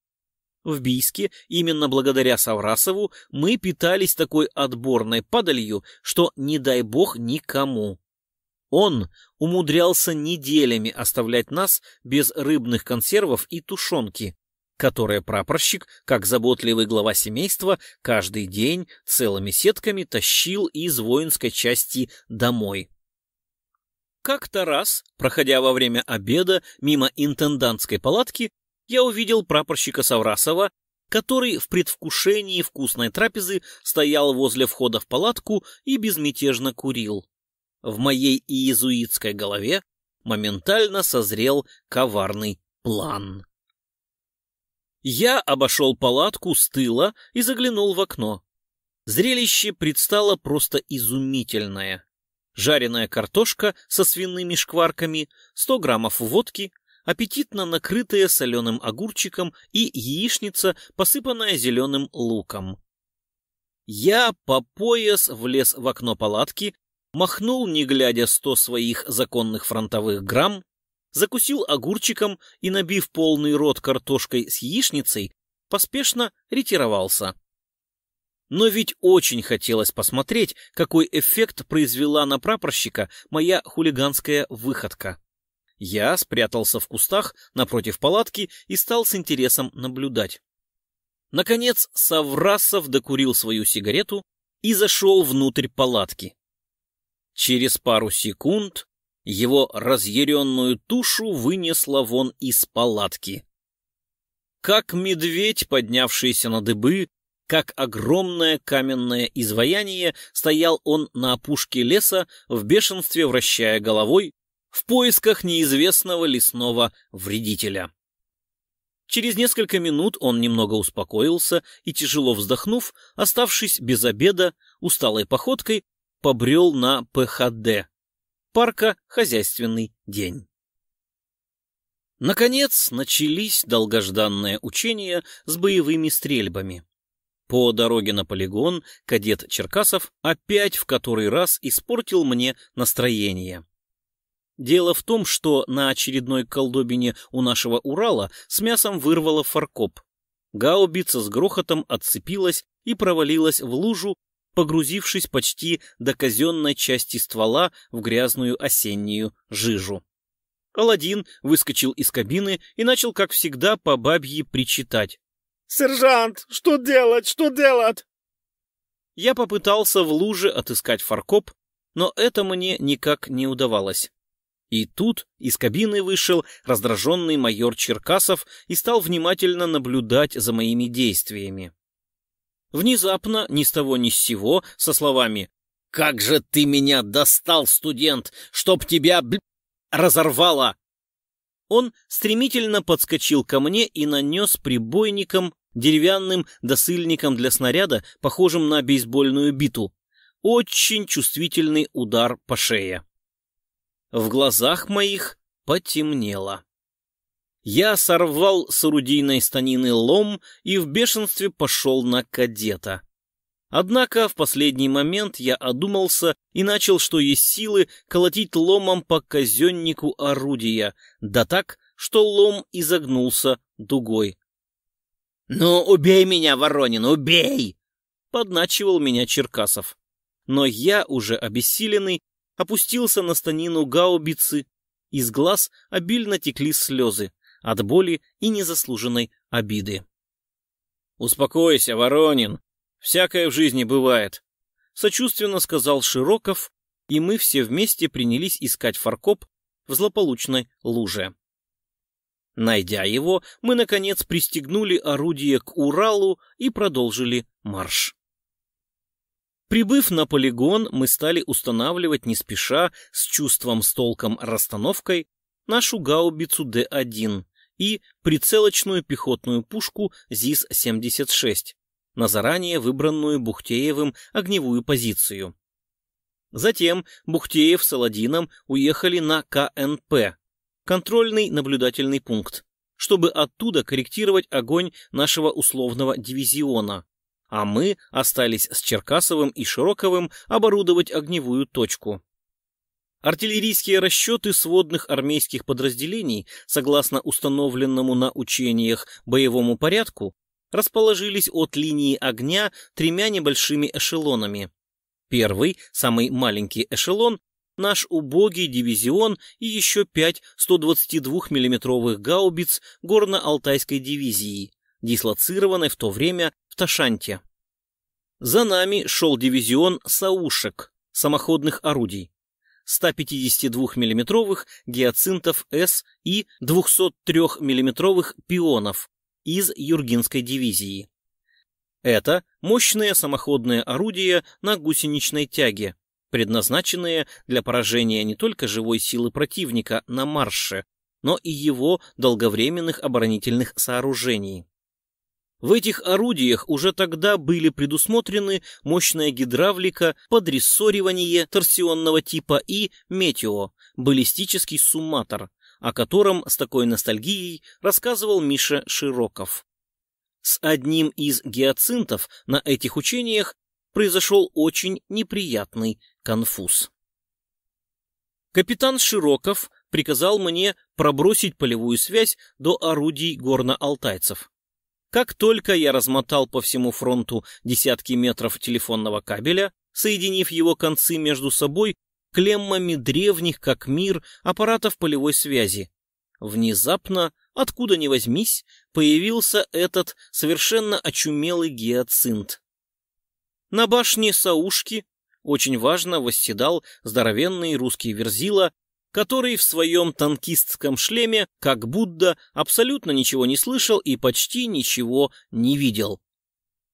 В Бийске, именно благодаря Саврасову, мы питались такой отборной падалью, что не дай бог никому. Он умудрялся неделями оставлять нас без рыбных консервов и тушенки, которые прапорщик, как заботливый глава семейства, каждый день целыми сетками тащил из воинской части домой. Как-то раз, проходя во время обеда мимо интендантской палатки, я увидел прапорщика Саврасова, который в предвкушении вкусной трапезы стоял возле входа в палатку и безмятежно курил. В моей иезуитской голове моментально созрел коварный план. Я обошел палатку с тыла и заглянул в окно. Зрелище предстало просто изумительное. Жареная картошка со свиными шкварками, 100 граммов водки — аппетитно накрытые соленым огурчиком и яичница, посыпанная зеленым луком. Я по пояс влез в окно палатки, махнул, не глядя, сто своих законных фронтовых грамм, закусил огурчиком и, набив полный рот картошкой с яичницей, поспешно ретировался. Но ведь очень хотелось посмотреть, какой эффект произвела на прапорщика моя хулиганская выходка. Я спрятался в кустах напротив палатки и стал с интересом наблюдать. Наконец Саврасов докурил свою сигарету и зашел внутрь палатки. Через пару секунд его разъяренную тушу вынесло вон из палатки. Как медведь, поднявшийся на дыбы, как огромное каменное изваяние, стоял он на опушке леса, в бешенстве вращая головой, в поисках неизвестного лесного вредителя. Через несколько минут он немного успокоился и, тяжело вздохнув, оставшись без обеда, усталой походкой побрел на ПХД, парка «Хозяйственный день». Наконец начались долгожданные учения с боевыми стрельбами. По дороге на полигон кадет Черкасов опять в который раз испортил мне настроение. Дело в том, что на очередной колдобине у нашего Урала с мясом вырвало фаркоп. Гаубица с грохотом отцепилась и провалилась в лужу, погрузившись почти до казенной части ствола в грязную осеннюю жижу. Аладдин выскочил из кабины и начал, как всегда, по бабье причитать. «Сержант, что делать, что делать?» Я попытался в луже отыскать фаркоп, но это мне никак не удавалось. И тут из кабины вышел раздраженный майор Черкасов и стал внимательно наблюдать за моими действиями. Внезапно, ни с того ни с сего, со словами «Как же ты меня достал, студент, чтоб тебя бл... разорвало!» Он стремительно подскочил ко мне и нанес прибойником, деревянным досыльником для снаряда, похожим на бейсбольную биту, очень чувствительный удар по шее. В глазах моих потемнело. Я сорвал с орудийной станины лом и в бешенстве пошел на кадета. Однако в последний момент я одумался и начал, что есть силы, колотить ломом по казеннику орудия, да так, что лом изогнулся дугой. — Ну, убей меня, Воронин, убей! — подначивал меня Черкасов. Но я, уже обессиленный, опустился на станину гаубицы. Из глаз обильно текли слезы от боли и незаслуженной обиды. «Успокойся, Воронин. Всякое в жизни бывает», — сочувственно сказал Широков, и мы все вместе принялись искать фаркоп в злополучной луже. Найдя его, мы, наконец, пристегнули орудие к Уралу и продолжили марш. Прибыв на полигон, мы стали устанавливать не спеша, с чувством с толком расстановкой, нашу гаубицу Д-1 и прицелочную пехотную пушку ЗИС-76 на заранее выбранную Бухтеевым огневую позицию. Затем Бухтеев с Аладдином уехали на КНП, контрольный наблюдательный пункт, чтобы оттуда корректировать огонь нашего условного дивизиона, а мы остались с Черкасовым и Широковым оборудовать огневую точку. Артиллерийские расчеты сводных армейских подразделений, согласно установленному на учениях боевому порядку, расположились от линии огня тремя небольшими эшелонами. Первый, самый маленький эшелон, наш убогий дивизион и еще пять 122 миллиметровых гаубиц горно-алтайской дивизии, дислоцированной в то время Ташанте. За нами шел дивизион «Саушек» самоходных орудий 152 миллиметровых гиацинтов С и 203 миллиметровых пионов из Юргинской дивизии. Это мощные самоходные орудия на гусеничной тяге, предназначенные для поражения не только живой силы противника на марше, но и его долговременных оборонительных сооружений. В этих орудиях уже тогда были предусмотрены мощная гидравлика, подрессоривание торсионного типа и метео, баллистический сумматор, о котором с такой ностальгией рассказывал Миша Широков. С одним из гиацинтов на этих учениях произошел очень неприятный конфуз. Капитан Широков приказал мне пробросить полевую связь до орудий горно-алтайцев. Как только я размотал по всему фронту десятки метров телефонного кабеля, соединив его концы между собой клеммами древних, как мир, аппаратов полевой связи, внезапно, откуда ни возьмись, появился этот совершенно очумелый гиацинт. На башне Саушки очень важно восседал здоровенный русский верзила который в своем танкистском шлеме, как Будда, абсолютно ничего не слышал и почти ничего не видел.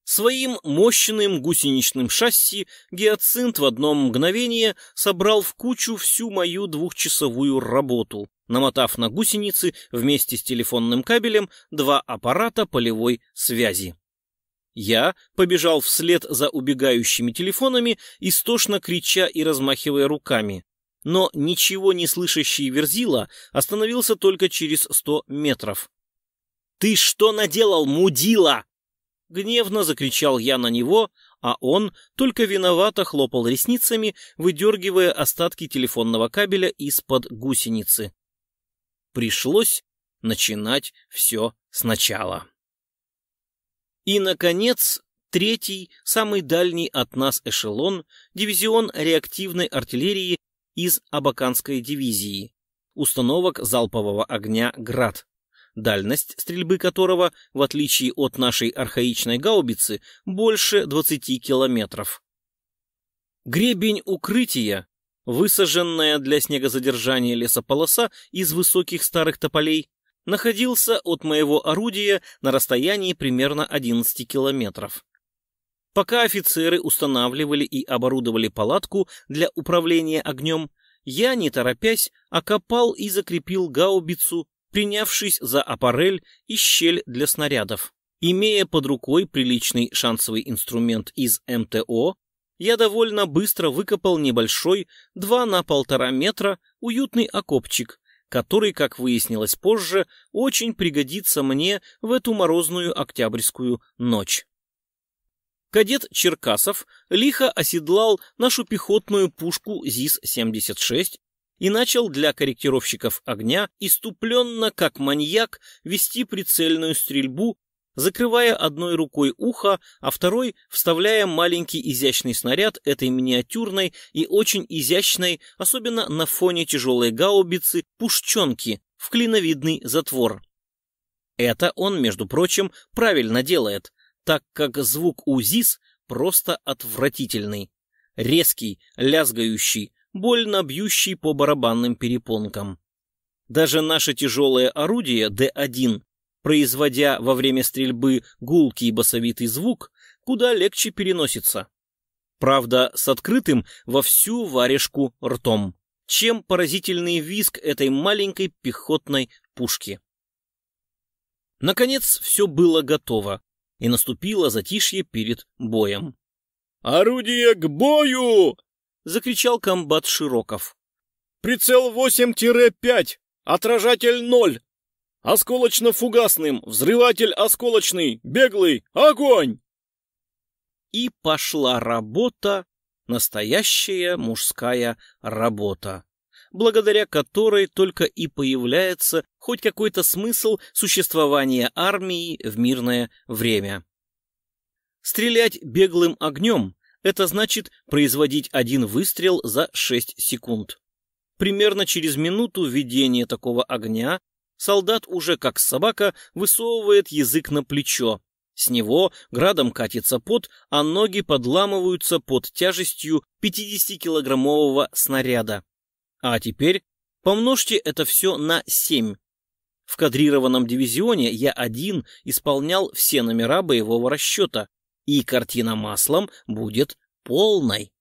Своим мощным гусеничным шасси гиацинт в одно мгновение собрал в кучу всю мою двухчасовую работу, намотав на гусеницы вместе с телефонным кабелем два аппарата полевой связи. Я побежал вслед за убегающими телефонами, истошно крича и размахивая руками. Но ничего не слышащий Верзила остановился только через сто метров. «Ты что наделал, мудила?» Гневно закричал я на него, а он только виновато хлопал ресницами, выдергивая остатки телефонного кабеля из-под гусеницы. Пришлось начинать все сначала. И, наконец, третий, самый дальний от нас эшелон, дивизион реактивной артиллерии из Абаканской дивизии, установок залпового огня «Град», дальность стрельбы которого, в отличие от нашей архаичной гаубицы, больше 20 километров. Гребень укрытия, высаженная для снегозадержания лесополоса из высоких старых тополей, находился от моего орудия на расстоянии примерно 11 километров. Пока офицеры устанавливали и оборудовали палатку для управления огнем, я, не торопясь, окопал и закрепил гаубицу, принявшись за аппарель и щель для снарядов. Имея под рукой приличный шансовый инструмент из МТО, я довольно быстро выкопал небольшой, 2 на полтора метра, уютный окопчик, который, как выяснилось позже, очень пригодится мне в эту морозную октябрьскую ночь кадет Черкасов лихо оседлал нашу пехотную пушку ЗИС-76 и начал для корректировщиков огня иступленно, как маньяк, вести прицельную стрельбу, закрывая одной рукой ухо, а второй вставляя маленький изящный снаряд этой миниатюрной и очень изящной, особенно на фоне тяжелой гаубицы, пушченки в клиновидный затвор. Это он, между прочим, правильно делает – так как звук УЗИС просто отвратительный. Резкий, лязгающий, больно бьющий по барабанным перепонкам. Даже наше тяжелое орудие Д-1, производя во время стрельбы гулкий басовитый звук, куда легче переносится. Правда, с открытым во всю варежку ртом, чем поразительный визг этой маленькой пехотной пушки. Наконец, все было готово и наступило затишье перед боем. «Орудие к бою!» — закричал комбат Широков. «Прицел 8-5, отражатель 0, осколочно-фугасным, взрыватель осколочный, беглый, огонь!» И пошла работа, настоящая мужская работа благодаря которой только и появляется хоть какой-то смысл существования армии в мирное время. Стрелять беглым огнем – это значит производить один выстрел за 6 секунд. Примерно через минуту введения такого огня солдат уже как собака высовывает язык на плечо, с него градом катится пот, а ноги подламываются под тяжестью 50-килограммового снаряда. А теперь помножьте это все на 7. В кадрированном дивизионе я один исполнял все номера боевого расчета, и картина маслом будет полной.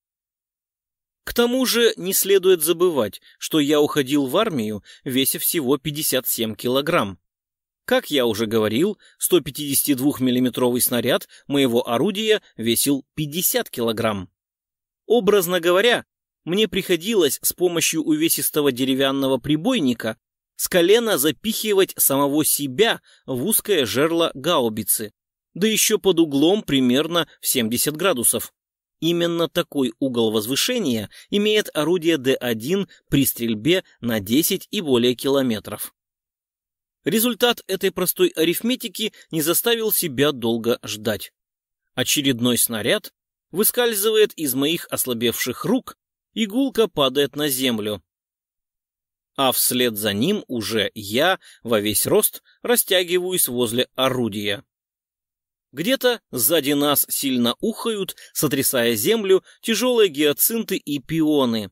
К тому же не следует забывать, что я уходил в армию, веся всего 57 килограмм. Как я уже говорил, 152 миллиметровый снаряд моего орудия весил 50 килограмм. Образно говоря, мне приходилось с помощью увесистого деревянного прибойника с колена запихивать самого себя в узкое жерло гаубицы, да еще под углом примерно в 70 градусов. Именно такой угол возвышения имеет орудие Д-1 при стрельбе на 10 и более километров. Результат этой простой арифметики не заставил себя долго ждать. Очередной снаряд выскальзывает из моих ослабевших рук Игулка падает на землю. А вслед за ним уже я во весь рост растягиваюсь возле орудия. Где-то сзади нас сильно ухают, сотрясая землю, тяжелые гиацинты и пионы.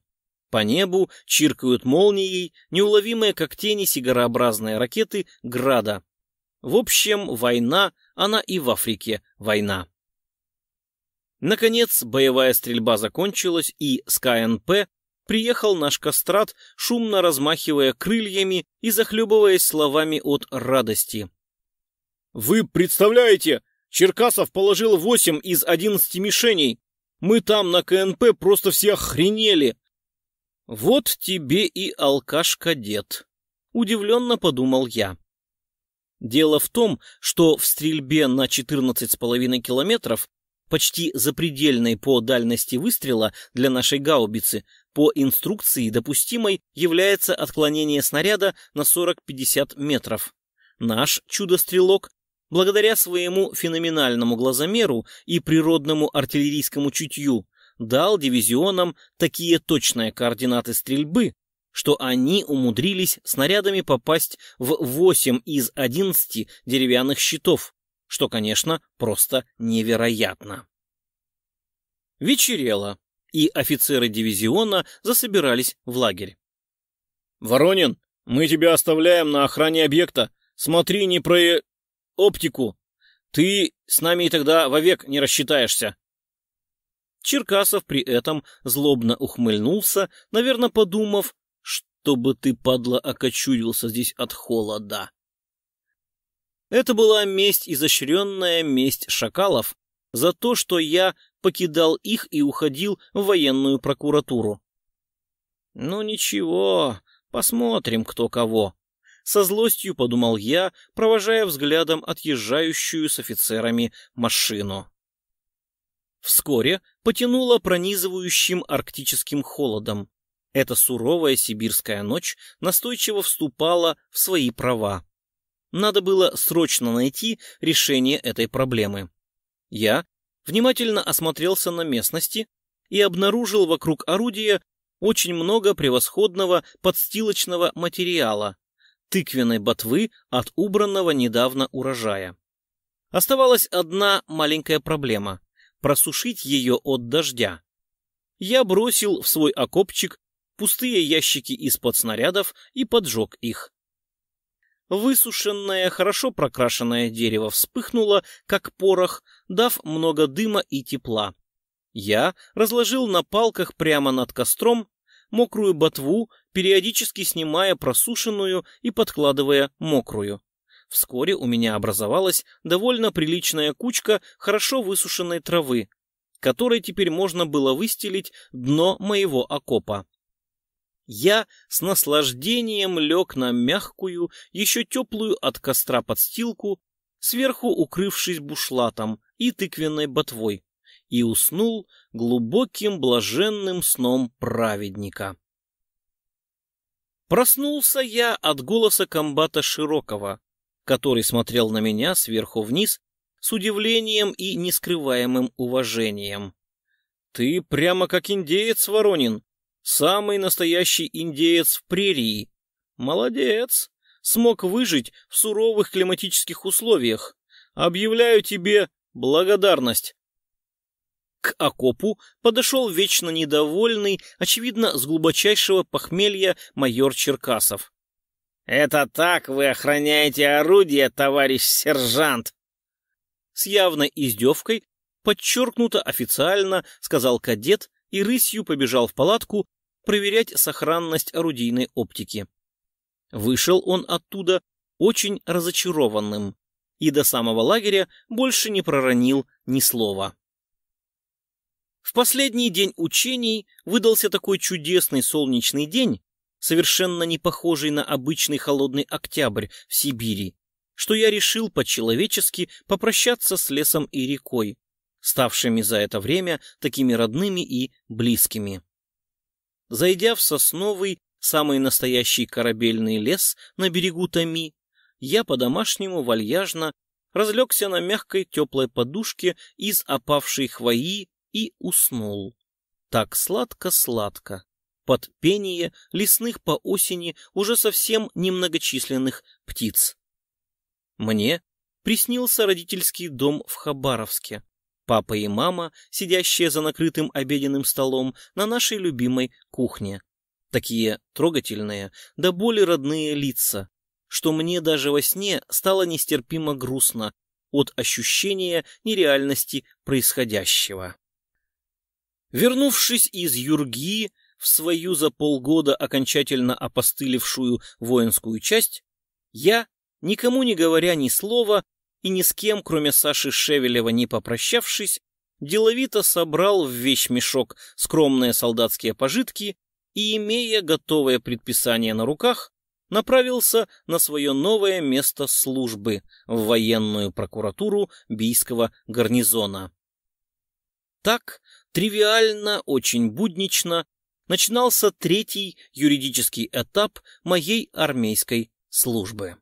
По небу чиркают молнией, неуловимые как тени сигарообразные ракеты «Града». В общем, война, она и в Африке война. Наконец, боевая стрельба закончилась, и с КНП приехал наш кастрат, шумно размахивая крыльями и захлебываясь словами от радости. «Вы представляете, Черкасов положил восемь из одиннадцати мишеней! Мы там на КНП просто все охренели!» «Вот тебе и алкаш-кадет», — удивленно подумал я. Дело в том, что в стрельбе на 14,5 километров почти запредельной по дальности выстрела для нашей гаубицы, по инструкции допустимой является отклонение снаряда на 40-50 метров. Наш чудо-стрелок, благодаря своему феноменальному глазомеру и природному артиллерийскому чутью, дал дивизионам такие точные координаты стрельбы, что они умудрились снарядами попасть в 8 из 11 деревянных щитов, что, конечно, просто невероятно. Вечерело, и офицеры дивизиона засобирались в лагерь. «Воронин, мы тебя оставляем на охране объекта. Смотри, не про э, оптику. Ты с нами и тогда вовек не рассчитаешься». Черкасов при этом злобно ухмыльнулся, наверное, подумав, чтобы ты, падла, окочурился здесь от холода. Это была месть, изощренная месть шакалов, за то, что я покидал их и уходил в военную прокуратуру. «Ну ничего, посмотрим, кто кого», — со злостью подумал я, провожая взглядом отъезжающую с офицерами машину. Вскоре потянуло пронизывающим арктическим холодом. Эта суровая сибирская ночь настойчиво вступала в свои права. Надо было срочно найти решение этой проблемы. Я внимательно осмотрелся на местности и обнаружил вокруг орудия очень много превосходного подстилочного материала, тыквенной ботвы от убранного недавно урожая. Оставалась одна маленькая проблема – просушить ее от дождя. Я бросил в свой окопчик пустые ящики из-под снарядов и поджег их. Высушенное, хорошо прокрашенное дерево вспыхнуло, как порох, дав много дыма и тепла. Я разложил на палках прямо над костром мокрую ботву, периодически снимая просушенную и подкладывая мокрую. Вскоре у меня образовалась довольно приличная кучка хорошо высушенной травы, которой теперь можно было выстелить дно моего окопа. Я с наслаждением лег на мягкую, еще теплую от костра подстилку, сверху укрывшись бушлатом и тыквенной ботвой, и уснул глубоким блаженным сном праведника. Проснулся я от голоса комбата Широкого, который смотрел на меня сверху вниз с удивлением и нескрываемым уважением. «Ты прямо как индеец, Воронин!» Самый настоящий индеец в прерии. Молодец. Смог выжить в суровых климатических условиях. Объявляю тебе благодарность. К окопу подошел вечно недовольный, очевидно, с глубочайшего похмелья майор Черкасов. «Это так вы охраняете орудие, товарищ сержант!» С явной издевкой, подчеркнуто официально, сказал кадет, и рысью побежал в палатку проверять сохранность орудийной оптики. Вышел он оттуда очень разочарованным и до самого лагеря больше не проронил ни слова. В последний день учений выдался такой чудесный солнечный день, совершенно не похожий на обычный холодный октябрь в Сибири, что я решил по-человечески попрощаться с лесом и рекой ставшими за это время такими родными и близкими. Зайдя в сосновый, самый настоящий корабельный лес на берегу Томи, я по-домашнему вальяжно разлегся на мягкой теплой подушке из опавшей хвои и уснул. Так сладко-сладко, под пение лесных по осени уже совсем немногочисленных птиц. Мне приснился родительский дом в Хабаровске, папа и мама, сидящие за накрытым обеденным столом на нашей любимой кухне. Такие трогательные, да более родные лица, что мне даже во сне стало нестерпимо грустно от ощущения нереальности происходящего. Вернувшись из Юрги в свою за полгода окончательно опостылевшую воинскую часть, я, никому не говоря ни слова, и ни с кем, кроме Саши Шевелева, не попрощавшись, деловито собрал в вещмешок скромные солдатские пожитки и, имея готовое предписание на руках, направился на свое новое место службы в военную прокуратуру Бийского гарнизона. Так, тривиально, очень буднично, начинался третий юридический этап моей армейской службы.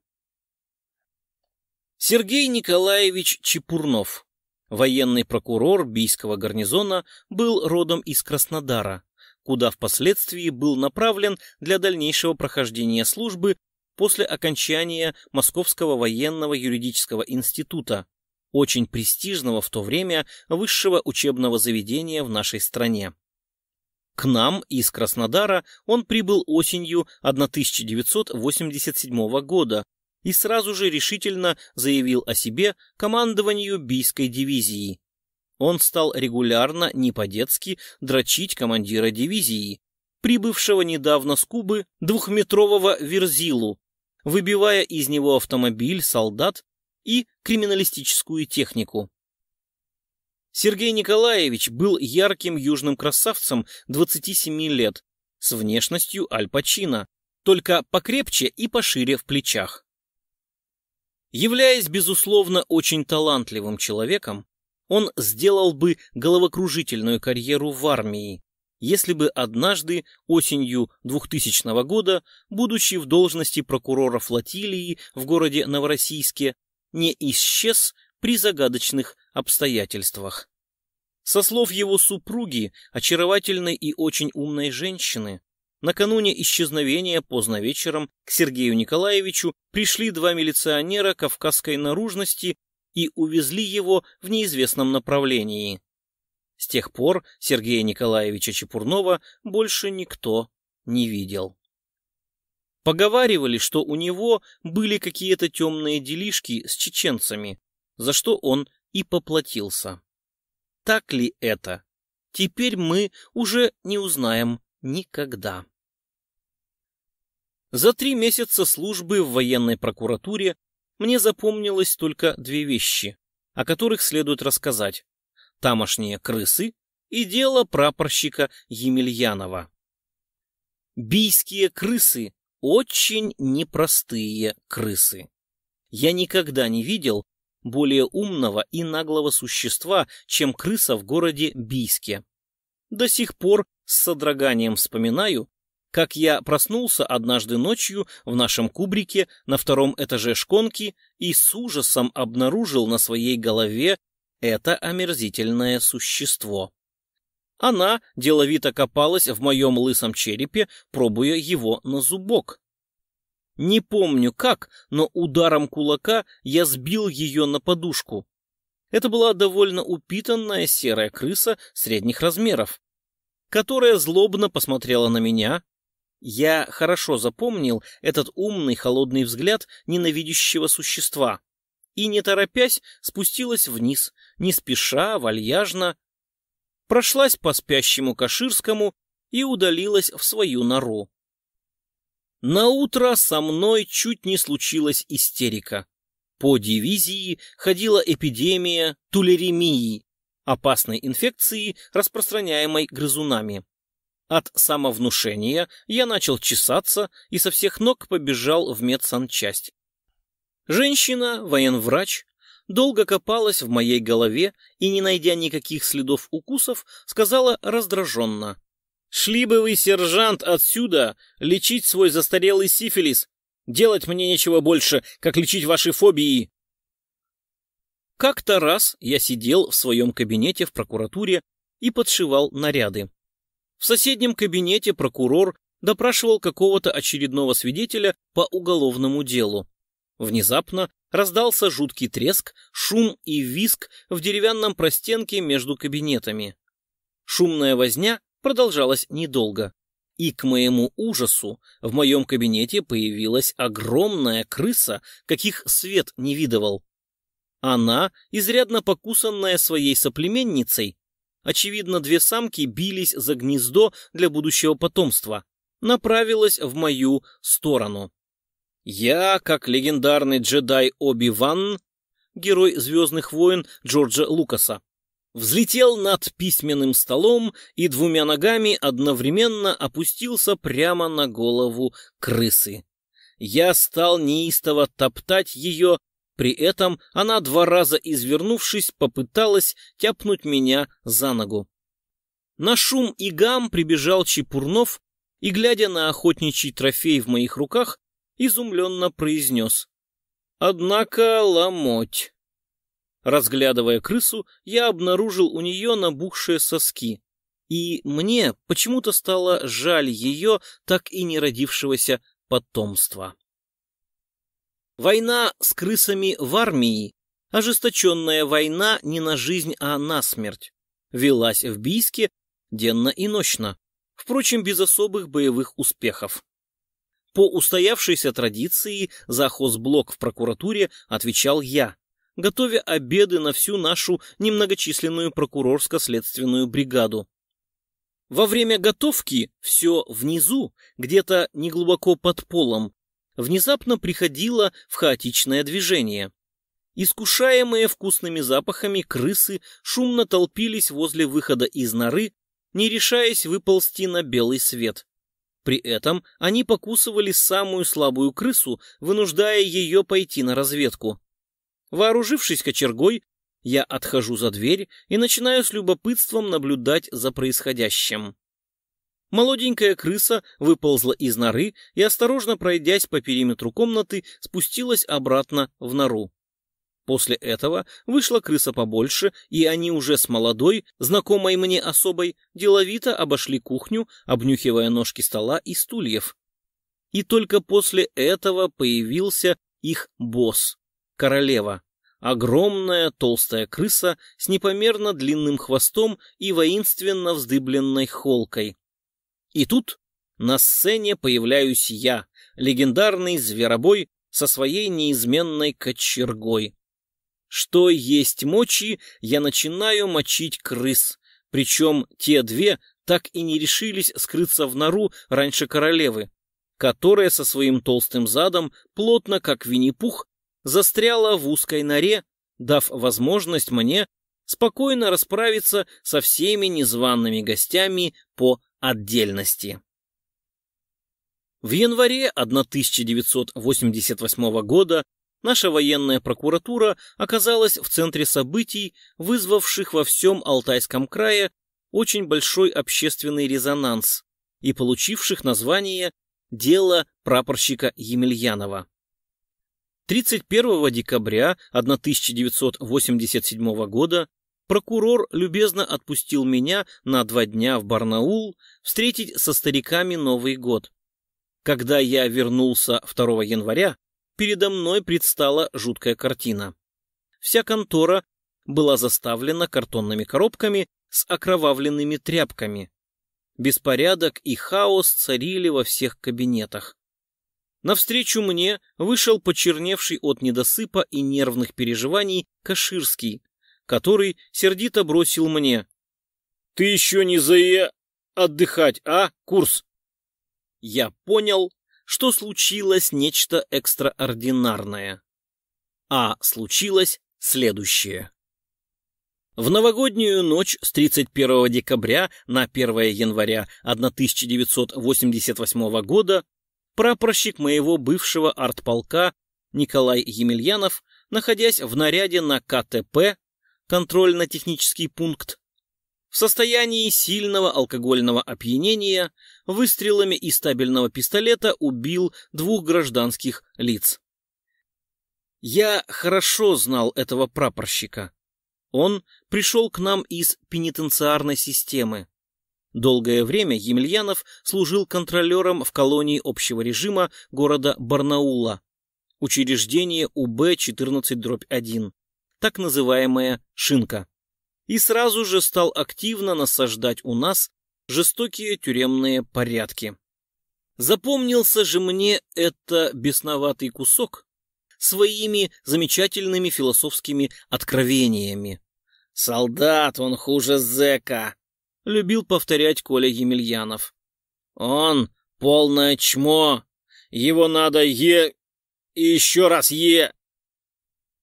Сергей Николаевич Чепурнов, военный прокурор Бийского гарнизона, был родом из Краснодара, куда впоследствии был направлен для дальнейшего прохождения службы после окончания Московского военного юридического института, очень престижного в то время высшего учебного заведения в нашей стране. К нам из Краснодара он прибыл осенью 1987 года и сразу же решительно заявил о себе командованию бийской дивизии. Он стал регулярно, не по-детски, дрочить командира дивизии, прибывшего недавно с Кубы двухметрового Верзилу, выбивая из него автомобиль, солдат и криминалистическую технику. Сергей Николаевич был ярким южным красавцем 27 лет, с внешностью Аль Пачино, только покрепче и пошире в плечах. Являясь, безусловно, очень талантливым человеком, он сделал бы головокружительную карьеру в армии, если бы однажды осенью 2000 года, будучи в должности прокурора флотилии в городе Новороссийске, не исчез при загадочных обстоятельствах. Со слов его супруги, очаровательной и очень умной женщины, Накануне исчезновения поздно вечером к Сергею Николаевичу пришли два милиционера кавказской наружности и увезли его в неизвестном направлении. С тех пор Сергея Николаевича Чепурнова больше никто не видел. Поговаривали, что у него были какие-то темные делишки с чеченцами, за что он и поплатился. Так ли это? Теперь мы уже не узнаем никогда. За три месяца службы в военной прокуратуре мне запомнилось только две вещи, о которых следует рассказать. Тамошние крысы и дело прапорщика Емельянова. Бийские крысы – очень непростые крысы. Я никогда не видел более умного и наглого существа, чем крыса в городе Бийске. До сих пор с содроганием вспоминаю, как я проснулся однажды ночью в нашем кубрике на втором этаже шконки и с ужасом обнаружил на своей голове это омерзительное существо. Она деловито копалась в моем лысом черепе, пробуя его на зубок. Не помню как, но ударом кулака я сбил ее на подушку. Это была довольно упитанная серая крыса средних размеров, которая злобно посмотрела на меня. Я хорошо запомнил этот умный холодный взгляд ненавидящего существа и, не торопясь, спустилась вниз, не спеша, вальяжно, прошлась по спящему Каширскому и удалилась в свою нору. На утро со мной чуть не случилась истерика. По дивизии ходила эпидемия тулеремии, опасной инфекции, распространяемой грызунами. От самовнушения я начал чесаться и со всех ног побежал в медсанчасть. Женщина, военврач, долго копалась в моей голове и, не найдя никаких следов укусов, сказала раздраженно. «Шли бы вы, сержант, отсюда, лечить свой застарелый сифилис, Делать мне нечего больше, как лечить ваши фобии. Как-то раз я сидел в своем кабинете в прокуратуре и подшивал наряды. В соседнем кабинете прокурор допрашивал какого-то очередного свидетеля по уголовному делу. Внезапно раздался жуткий треск, шум и виск в деревянном простенке между кабинетами. Шумная возня продолжалась недолго и к моему ужасу в моем кабинете появилась огромная крыса, каких свет не видывал. Она, изрядно покусанная своей соплеменницей, очевидно, две самки бились за гнездо для будущего потомства, направилась в мою сторону. Я, как легендарный джедай Оби-Ван, герой «Звездных войн» Джорджа Лукаса, взлетел над письменным столом и двумя ногами одновременно опустился прямо на голову крысы. Я стал неистово топтать ее, при этом она два раза извернувшись попыталась тяпнуть меня за ногу. На шум и гам прибежал Чепурнов и, глядя на охотничий трофей в моих руках, изумленно произнес. «Однако ломоть». Разглядывая крысу, я обнаружил у нее набухшие соски. И мне почему-то стало жаль ее так и не родившегося потомства. Война с крысами в армии, ожесточенная война не на жизнь, а на смерть, велась в Бийске денно и ночно, впрочем, без особых боевых успехов. По устоявшейся традиции за хозблок в прокуратуре отвечал я, готовя обеды на всю нашу немногочисленную прокурорско-следственную бригаду. Во время готовки все внизу, где-то неглубоко под полом, внезапно приходило в хаотичное движение. Искушаемые вкусными запахами крысы шумно толпились возле выхода из норы, не решаясь выползти на белый свет. При этом они покусывали самую слабую крысу, вынуждая ее пойти на разведку. Вооружившись кочергой, я отхожу за дверь и начинаю с любопытством наблюдать за происходящим. Молоденькая крыса выползла из норы и, осторожно пройдясь по периметру комнаты, спустилась обратно в нору. После этого вышла крыса побольше, и они уже с молодой, знакомой мне особой, деловито обошли кухню, обнюхивая ножки стола и стульев. И только после этого появился их босс королева. Огромная толстая крыса с непомерно длинным хвостом и воинственно вздыбленной холкой. И тут на сцене появляюсь я, легендарный зверобой со своей неизменной кочергой. Что есть мочи, я начинаю мочить крыс, причем те две так и не решились скрыться в нору раньше королевы, которая со своим толстым задом плотно, как Винни-Пух, застряла в узкой норе, дав возможность мне спокойно расправиться со всеми незваными гостями по отдельности. В январе 1988 года наша военная прокуратура оказалась в центре событий, вызвавших во всем Алтайском крае очень большой общественный резонанс и получивших название «Дело прапорщика Емельянова». 31 декабря 1987 года прокурор любезно отпустил меня на два дня в Барнаул встретить со стариками Новый год. Когда я вернулся 2 января, передо мной предстала жуткая картина. Вся контора была заставлена картонными коробками с окровавленными тряпками. Беспорядок и хаос царили во всех кабинетах. Навстречу мне вышел почерневший от недосыпа и нервных переживаний Каширский, который сердито бросил мне. «Ты еще не зае отдыхать, а, курс?» Я понял, что случилось нечто экстраординарное. А случилось следующее. В новогоднюю ночь с 31 декабря на 1 января 1988 года прапорщик моего бывшего артполка Николай Емельянов, находясь в наряде на КТП, контрольно-технический пункт, в состоянии сильного алкогольного опьянения выстрелами из стабильного пистолета убил двух гражданских лиц. Я хорошо знал этого прапорщика. Он пришел к нам из пенитенциарной системы. Долгое время Емельянов служил контролером в колонии общего режима города Барнаула, учреждение УБ-14-1, так называемая «шинка», и сразу же стал активно насаждать у нас жестокие тюремные порядки. Запомнился же мне это бесноватый кусок своими замечательными философскими откровениями. «Солдат, он хуже зэка!» любил повторять Коля Емельянов. «Он полное чмо! Его надо е... и еще раз е...»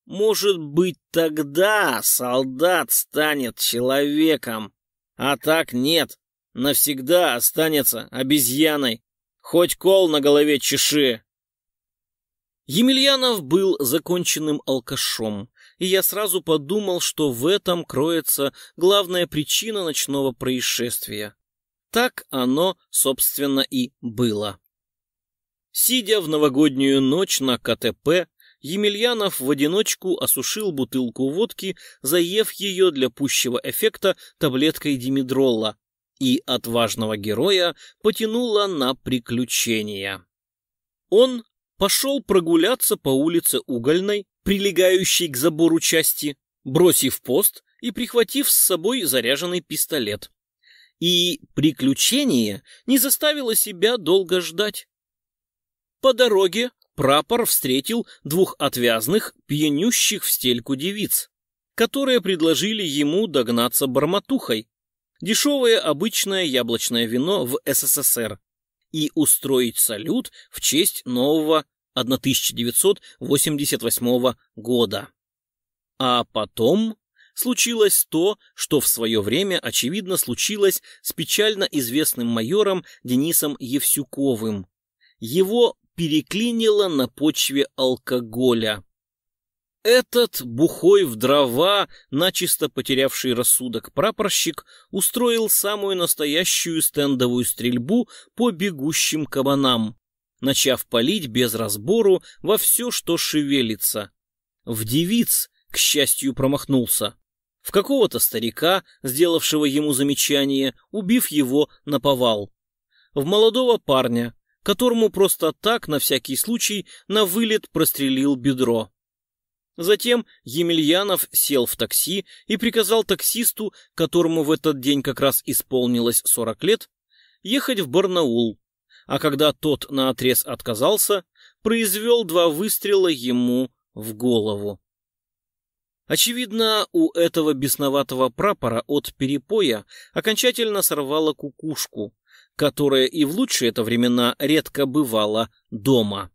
«Может быть, тогда солдат станет человеком, а так нет, навсегда останется обезьяной, хоть кол на голове чеши!» Емельянов был законченным алкашом и я сразу подумал, что в этом кроется главная причина ночного происшествия. Так оно, собственно, и было. Сидя в новогоднюю ночь на КТП, Емельянов в одиночку осушил бутылку водки, заев ее для пущего эффекта таблеткой димедрола, и отважного героя потянуло на приключения. Он пошел прогуляться по улице Угольной, прилегающей к забору части, бросив пост и прихватив с собой заряженный пистолет. И приключение не заставило себя долго ждать. По дороге прапор встретил двух отвязных, пьянющих в стельку девиц, которые предложили ему догнаться барматухой. Дешевое обычное яблочное вино в СССР и устроить салют в честь нового 1988 года. А потом случилось то, что в свое время, очевидно, случилось с печально известным майором Денисом Евсюковым. Его переклинило на почве алкоголя. Этот бухой в дрова, начисто потерявший рассудок прапорщик, устроил самую настоящую стендовую стрельбу по бегущим кабанам начав палить без разбору во все, что шевелится. В девиц, к счастью, промахнулся. В какого-то старика, сделавшего ему замечание, убив его на повал. В молодого парня, которому просто так, на всякий случай, на вылет прострелил бедро. Затем Емельянов сел в такси и приказал таксисту, которому в этот день как раз исполнилось 40 лет, ехать в Барнаул, а когда тот наотрез отказался, произвел два выстрела ему в голову. Очевидно, у этого бесноватого прапора от перепоя окончательно сорвало кукушку, которая и в лучшие это времена редко бывала дома.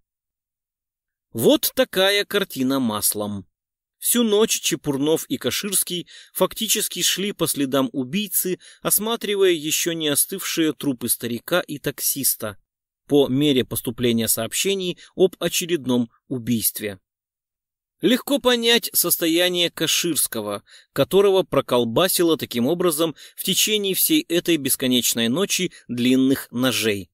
Вот такая картина маслом. Всю ночь Чепурнов и Каширский фактически шли по следам убийцы, осматривая еще не остывшие трупы старика и таксиста по мере поступления сообщений об очередном убийстве. Легко понять состояние Каширского, которого проколбасило таким образом в течение всей этой бесконечной ночи длинных ножей.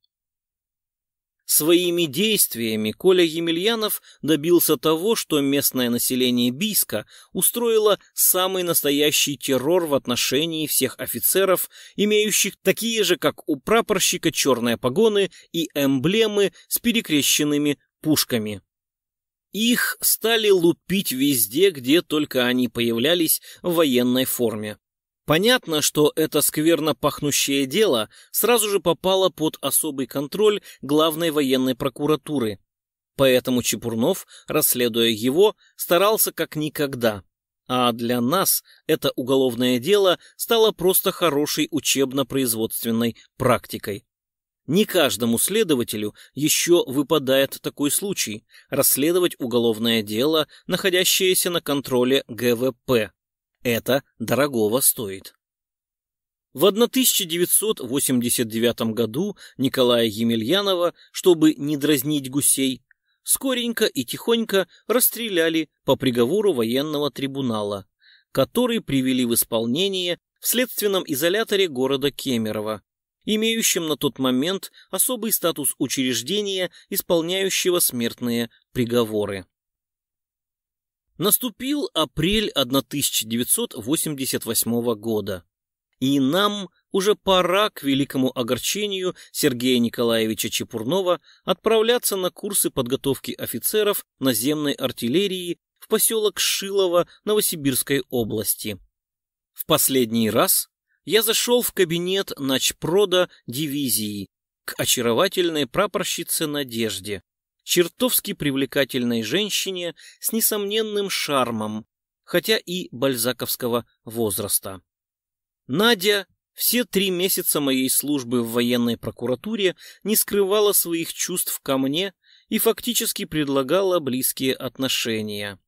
Своими действиями Коля Емельянов добился того, что местное население Бийска устроило самый настоящий террор в отношении всех офицеров, имеющих такие же, как у прапорщика, черные погоны и эмблемы с перекрещенными пушками. Их стали лупить везде, где только они появлялись в военной форме. Понятно, что это скверно пахнущее дело сразу же попало под особый контроль главной военной прокуратуры. Поэтому Чепурнов, расследуя его, старался как никогда. А для нас это уголовное дело стало просто хорошей учебно-производственной практикой. Не каждому следователю еще выпадает такой случай расследовать уголовное дело, находящееся на контроле ГВП. Это дорогого стоит. В 1989 году Николая Емельянова, чтобы не дразнить гусей, скоренько и тихонько расстреляли по приговору военного трибунала, который привели в исполнение в следственном изоляторе города Кемерово, имеющем на тот момент особый статус учреждения, исполняющего смертные приговоры. Наступил апрель 1988 года, и нам уже пора, к великому огорчению Сергея Николаевича Чепурнова, отправляться на курсы подготовки офицеров наземной артиллерии в поселок Шилово Новосибирской области. В последний раз я зашел в кабинет начпрода дивизии к очаровательной прапорщице Надежде, чертовски привлекательной женщине с несомненным шармом, хотя и бальзаковского возраста. Надя все три месяца моей службы в военной прокуратуре не скрывала своих чувств ко мне и фактически предлагала близкие отношения.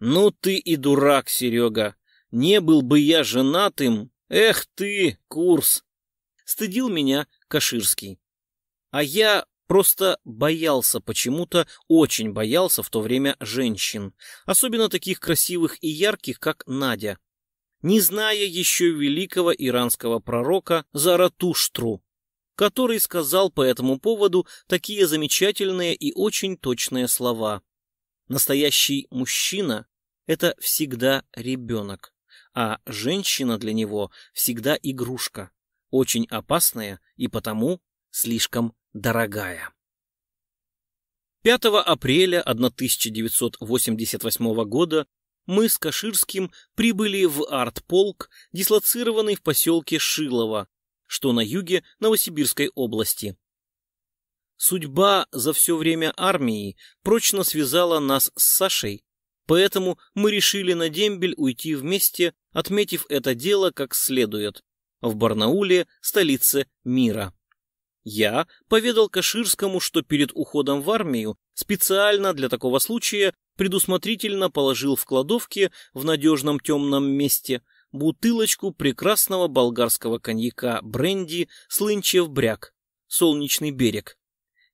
«Ну ты и дурак, Серега! Не был бы я женатым! Эх ты, курс!» Стыдил меня Каширский. А я Просто боялся почему-то, очень боялся в то время женщин, особенно таких красивых и ярких, как Надя, не зная еще великого иранского пророка Заратуштру, который сказал по этому поводу такие замечательные и очень точные слова. Настоящий мужчина – это всегда ребенок, а женщина для него всегда игрушка, очень опасная и потому слишком дорогая. 5 апреля 1988 года мы с Каширским прибыли в артполк, дислоцированный в поселке Шилово, что на юге Новосибирской области. Судьба за все время армии прочно связала нас с Сашей, поэтому мы решили на дембель уйти вместе, отметив это дело как следует, в Барнауле, столице мира. Я поведал Каширскому, что перед уходом в армию специально для такого случая предусмотрительно положил в кладовке в надежном темном месте бутылочку прекрасного болгарского коньяка бренди «Слынчев бряк» «Солнечный берег».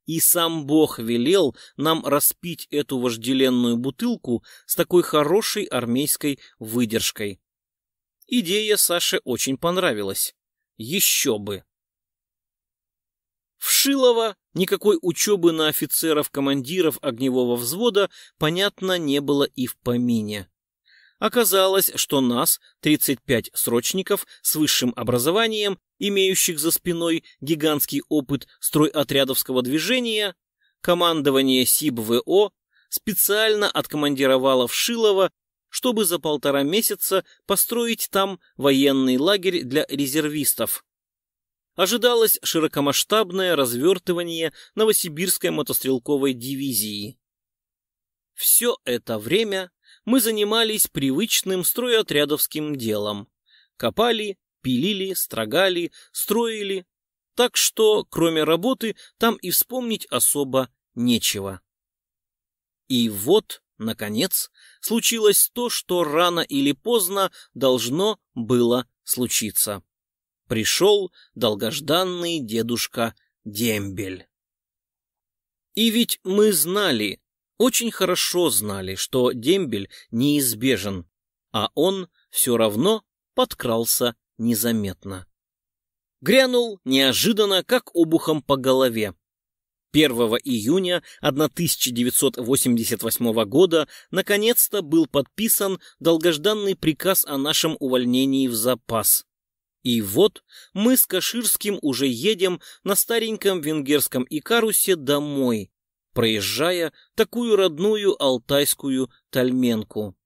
И сам Бог велел нам распить эту вожделенную бутылку с такой хорошей армейской выдержкой. Идея Саше очень понравилась. Еще бы! Вшилова никакой учебы на офицеров-командиров огневого взвода, понятно, не было и в помине. Оказалось, что нас, 35 срочников с высшим образованием, имеющих за спиной гигантский опыт стройотрядовского движения, командование сиб специально откомандировало Вшилова, чтобы за полтора месяца построить там военный лагерь для резервистов, ожидалось широкомасштабное развертывание Новосибирской мотострелковой дивизии. Все это время мы занимались привычным стройотрядовским делом. Копали, пилили, строгали, строили. Так что, кроме работы, там и вспомнить особо нечего. И вот, наконец, случилось то, что рано или поздно должно было случиться пришел долгожданный дедушка Дембель. И ведь мы знали, очень хорошо знали, что дембель неизбежен, а он все равно подкрался незаметно. Грянул неожиданно, как обухом по голове. 1 июня 1988 года наконец-то был подписан долгожданный приказ о нашем увольнении в запас. И вот мы с Каширским уже едем на стареньком венгерском Икарусе домой, проезжая такую родную алтайскую Тальменку.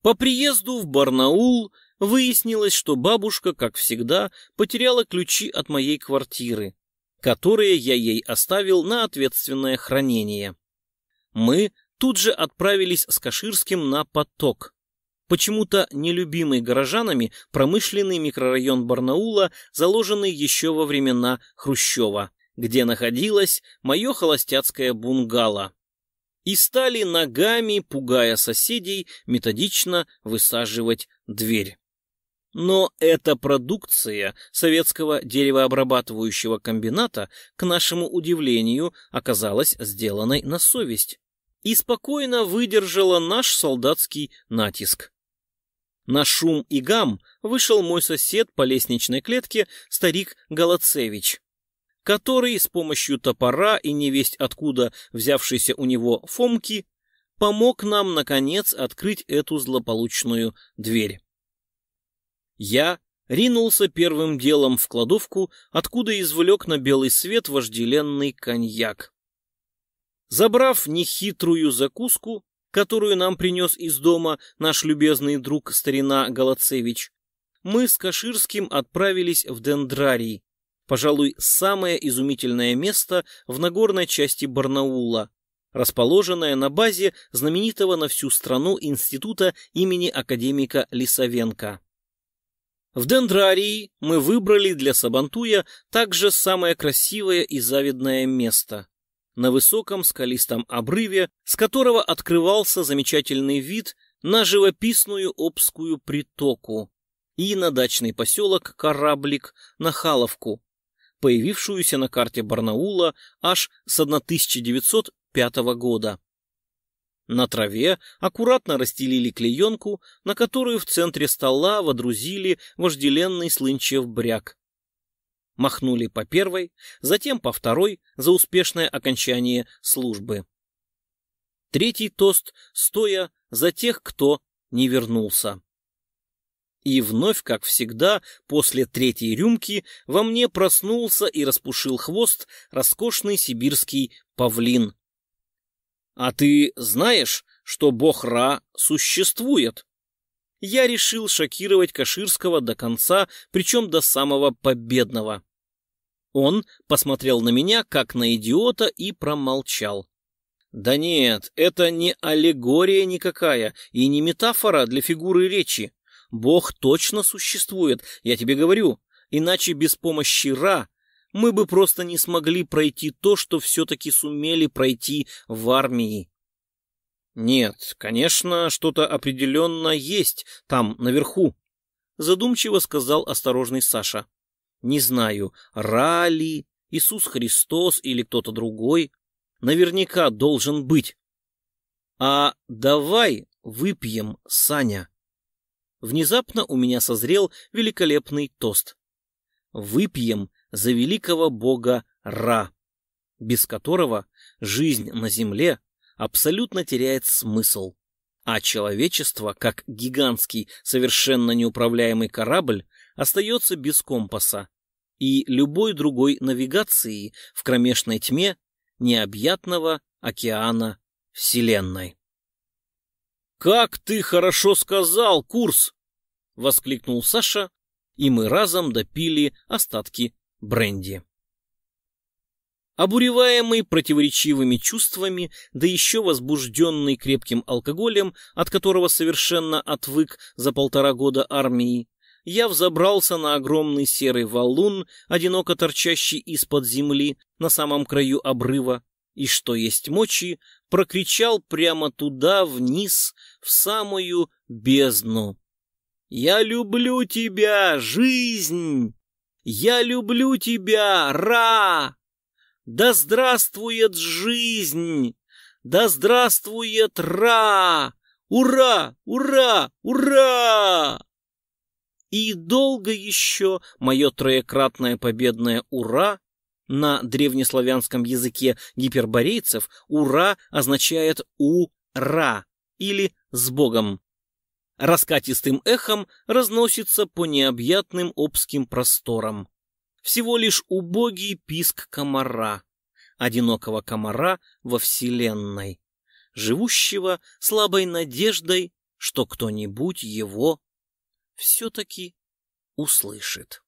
По приезду в Барнаул выяснилось, что бабушка, как всегда, потеряла ключи от моей квартиры, которые я ей оставил на ответственное хранение. Мы тут же отправились с Каширским на поток, Почему-то нелюбимый горожанами промышленный микрорайон Барнаула, заложенный еще во времена Хрущева, где находилось мое холостяцкое бунгало. И стали ногами, пугая соседей, методично высаживать дверь. Но эта продукция советского деревообрабатывающего комбината, к нашему удивлению, оказалась сделанной на совесть и спокойно выдержала наш солдатский натиск. На шум и гам вышел мой сосед по лестничной клетке, старик Голоцевич, который с помощью топора и невесть откуда взявшейся у него Фомки помог нам, наконец, открыть эту злополучную дверь. Я ринулся первым делом в кладовку, откуда извлек на белый свет вожделенный коньяк. Забрав нехитрую закуску, которую нам принес из дома наш любезный друг старина Голоцевич, мы с Каширским отправились в Дендрарий, пожалуй, самое изумительное место в Нагорной части Барнаула, расположенное на базе знаменитого на всю страну института имени академика Лисовенко. В Дендрарии мы выбрали для Сабантуя также самое красивое и завидное место – на высоком скалистом обрыве, с которого открывался замечательный вид на живописную Обскую притоку и на дачный поселок Кораблик на Халовку, появившуюся на карте Барнаула аж с 1905 года. На траве аккуратно расстелили клеенку, на которую в центре стола водрузили вожделенный слынчев бряк, махнули по первой, затем по второй за успешное окончание службы. Третий тост, стоя за тех, кто не вернулся. И вновь, как всегда, после третьей рюмки во мне проснулся и распушил хвост роскошный сибирский павлин. «А ты знаешь, что бог Ра существует?» Я решил шокировать Каширского до конца, причем до самого победного. Он посмотрел на меня, как на идиота, и промолчал. Да нет, это не аллегория никакая и не метафора для фигуры речи. Бог точно существует, я тебе говорю. Иначе без помощи Ра мы бы просто не смогли пройти то, что все-таки сумели пройти в армии. Нет, конечно, что-то определенно есть там, наверху, задумчиво сказал осторожный Саша не знаю, Рали, Иисус Христос или кто-то другой, наверняка должен быть. А давай выпьем, Саня. Внезапно у меня созрел великолепный тост. Выпьем за великого бога Ра, без которого жизнь на земле абсолютно теряет смысл, а человечество, как гигантский, совершенно неуправляемый корабль, остается без компаса и любой другой навигации в кромешной тьме необъятного океана Вселенной. «Как ты хорошо сказал, курс!» — воскликнул Саша, и мы разом допили остатки бренди. Обуреваемый противоречивыми чувствами, да еще возбужденный крепким алкоголем, от которого совершенно отвык за полтора года армии, я взобрался на огромный серый валун, одиноко торчащий из-под земли на самом краю обрыва, и, что есть мочи, прокричал прямо туда, вниз, в самую бездну. «Я люблю тебя, жизнь! Я люблю тебя, Ра! Да здравствует жизнь! Да здравствует Ра! Ура! Ура! Ура!» И долго еще мое троекратное победное «Ура» на древнеславянском языке гиперборейцев «Ура» означает «Ура» или «С Богом». Раскатистым эхом разносится по необъятным обским просторам. Всего лишь убогий писк комара, одинокого комара во Вселенной, живущего слабой надеждой, что кто-нибудь его все-таки услышит.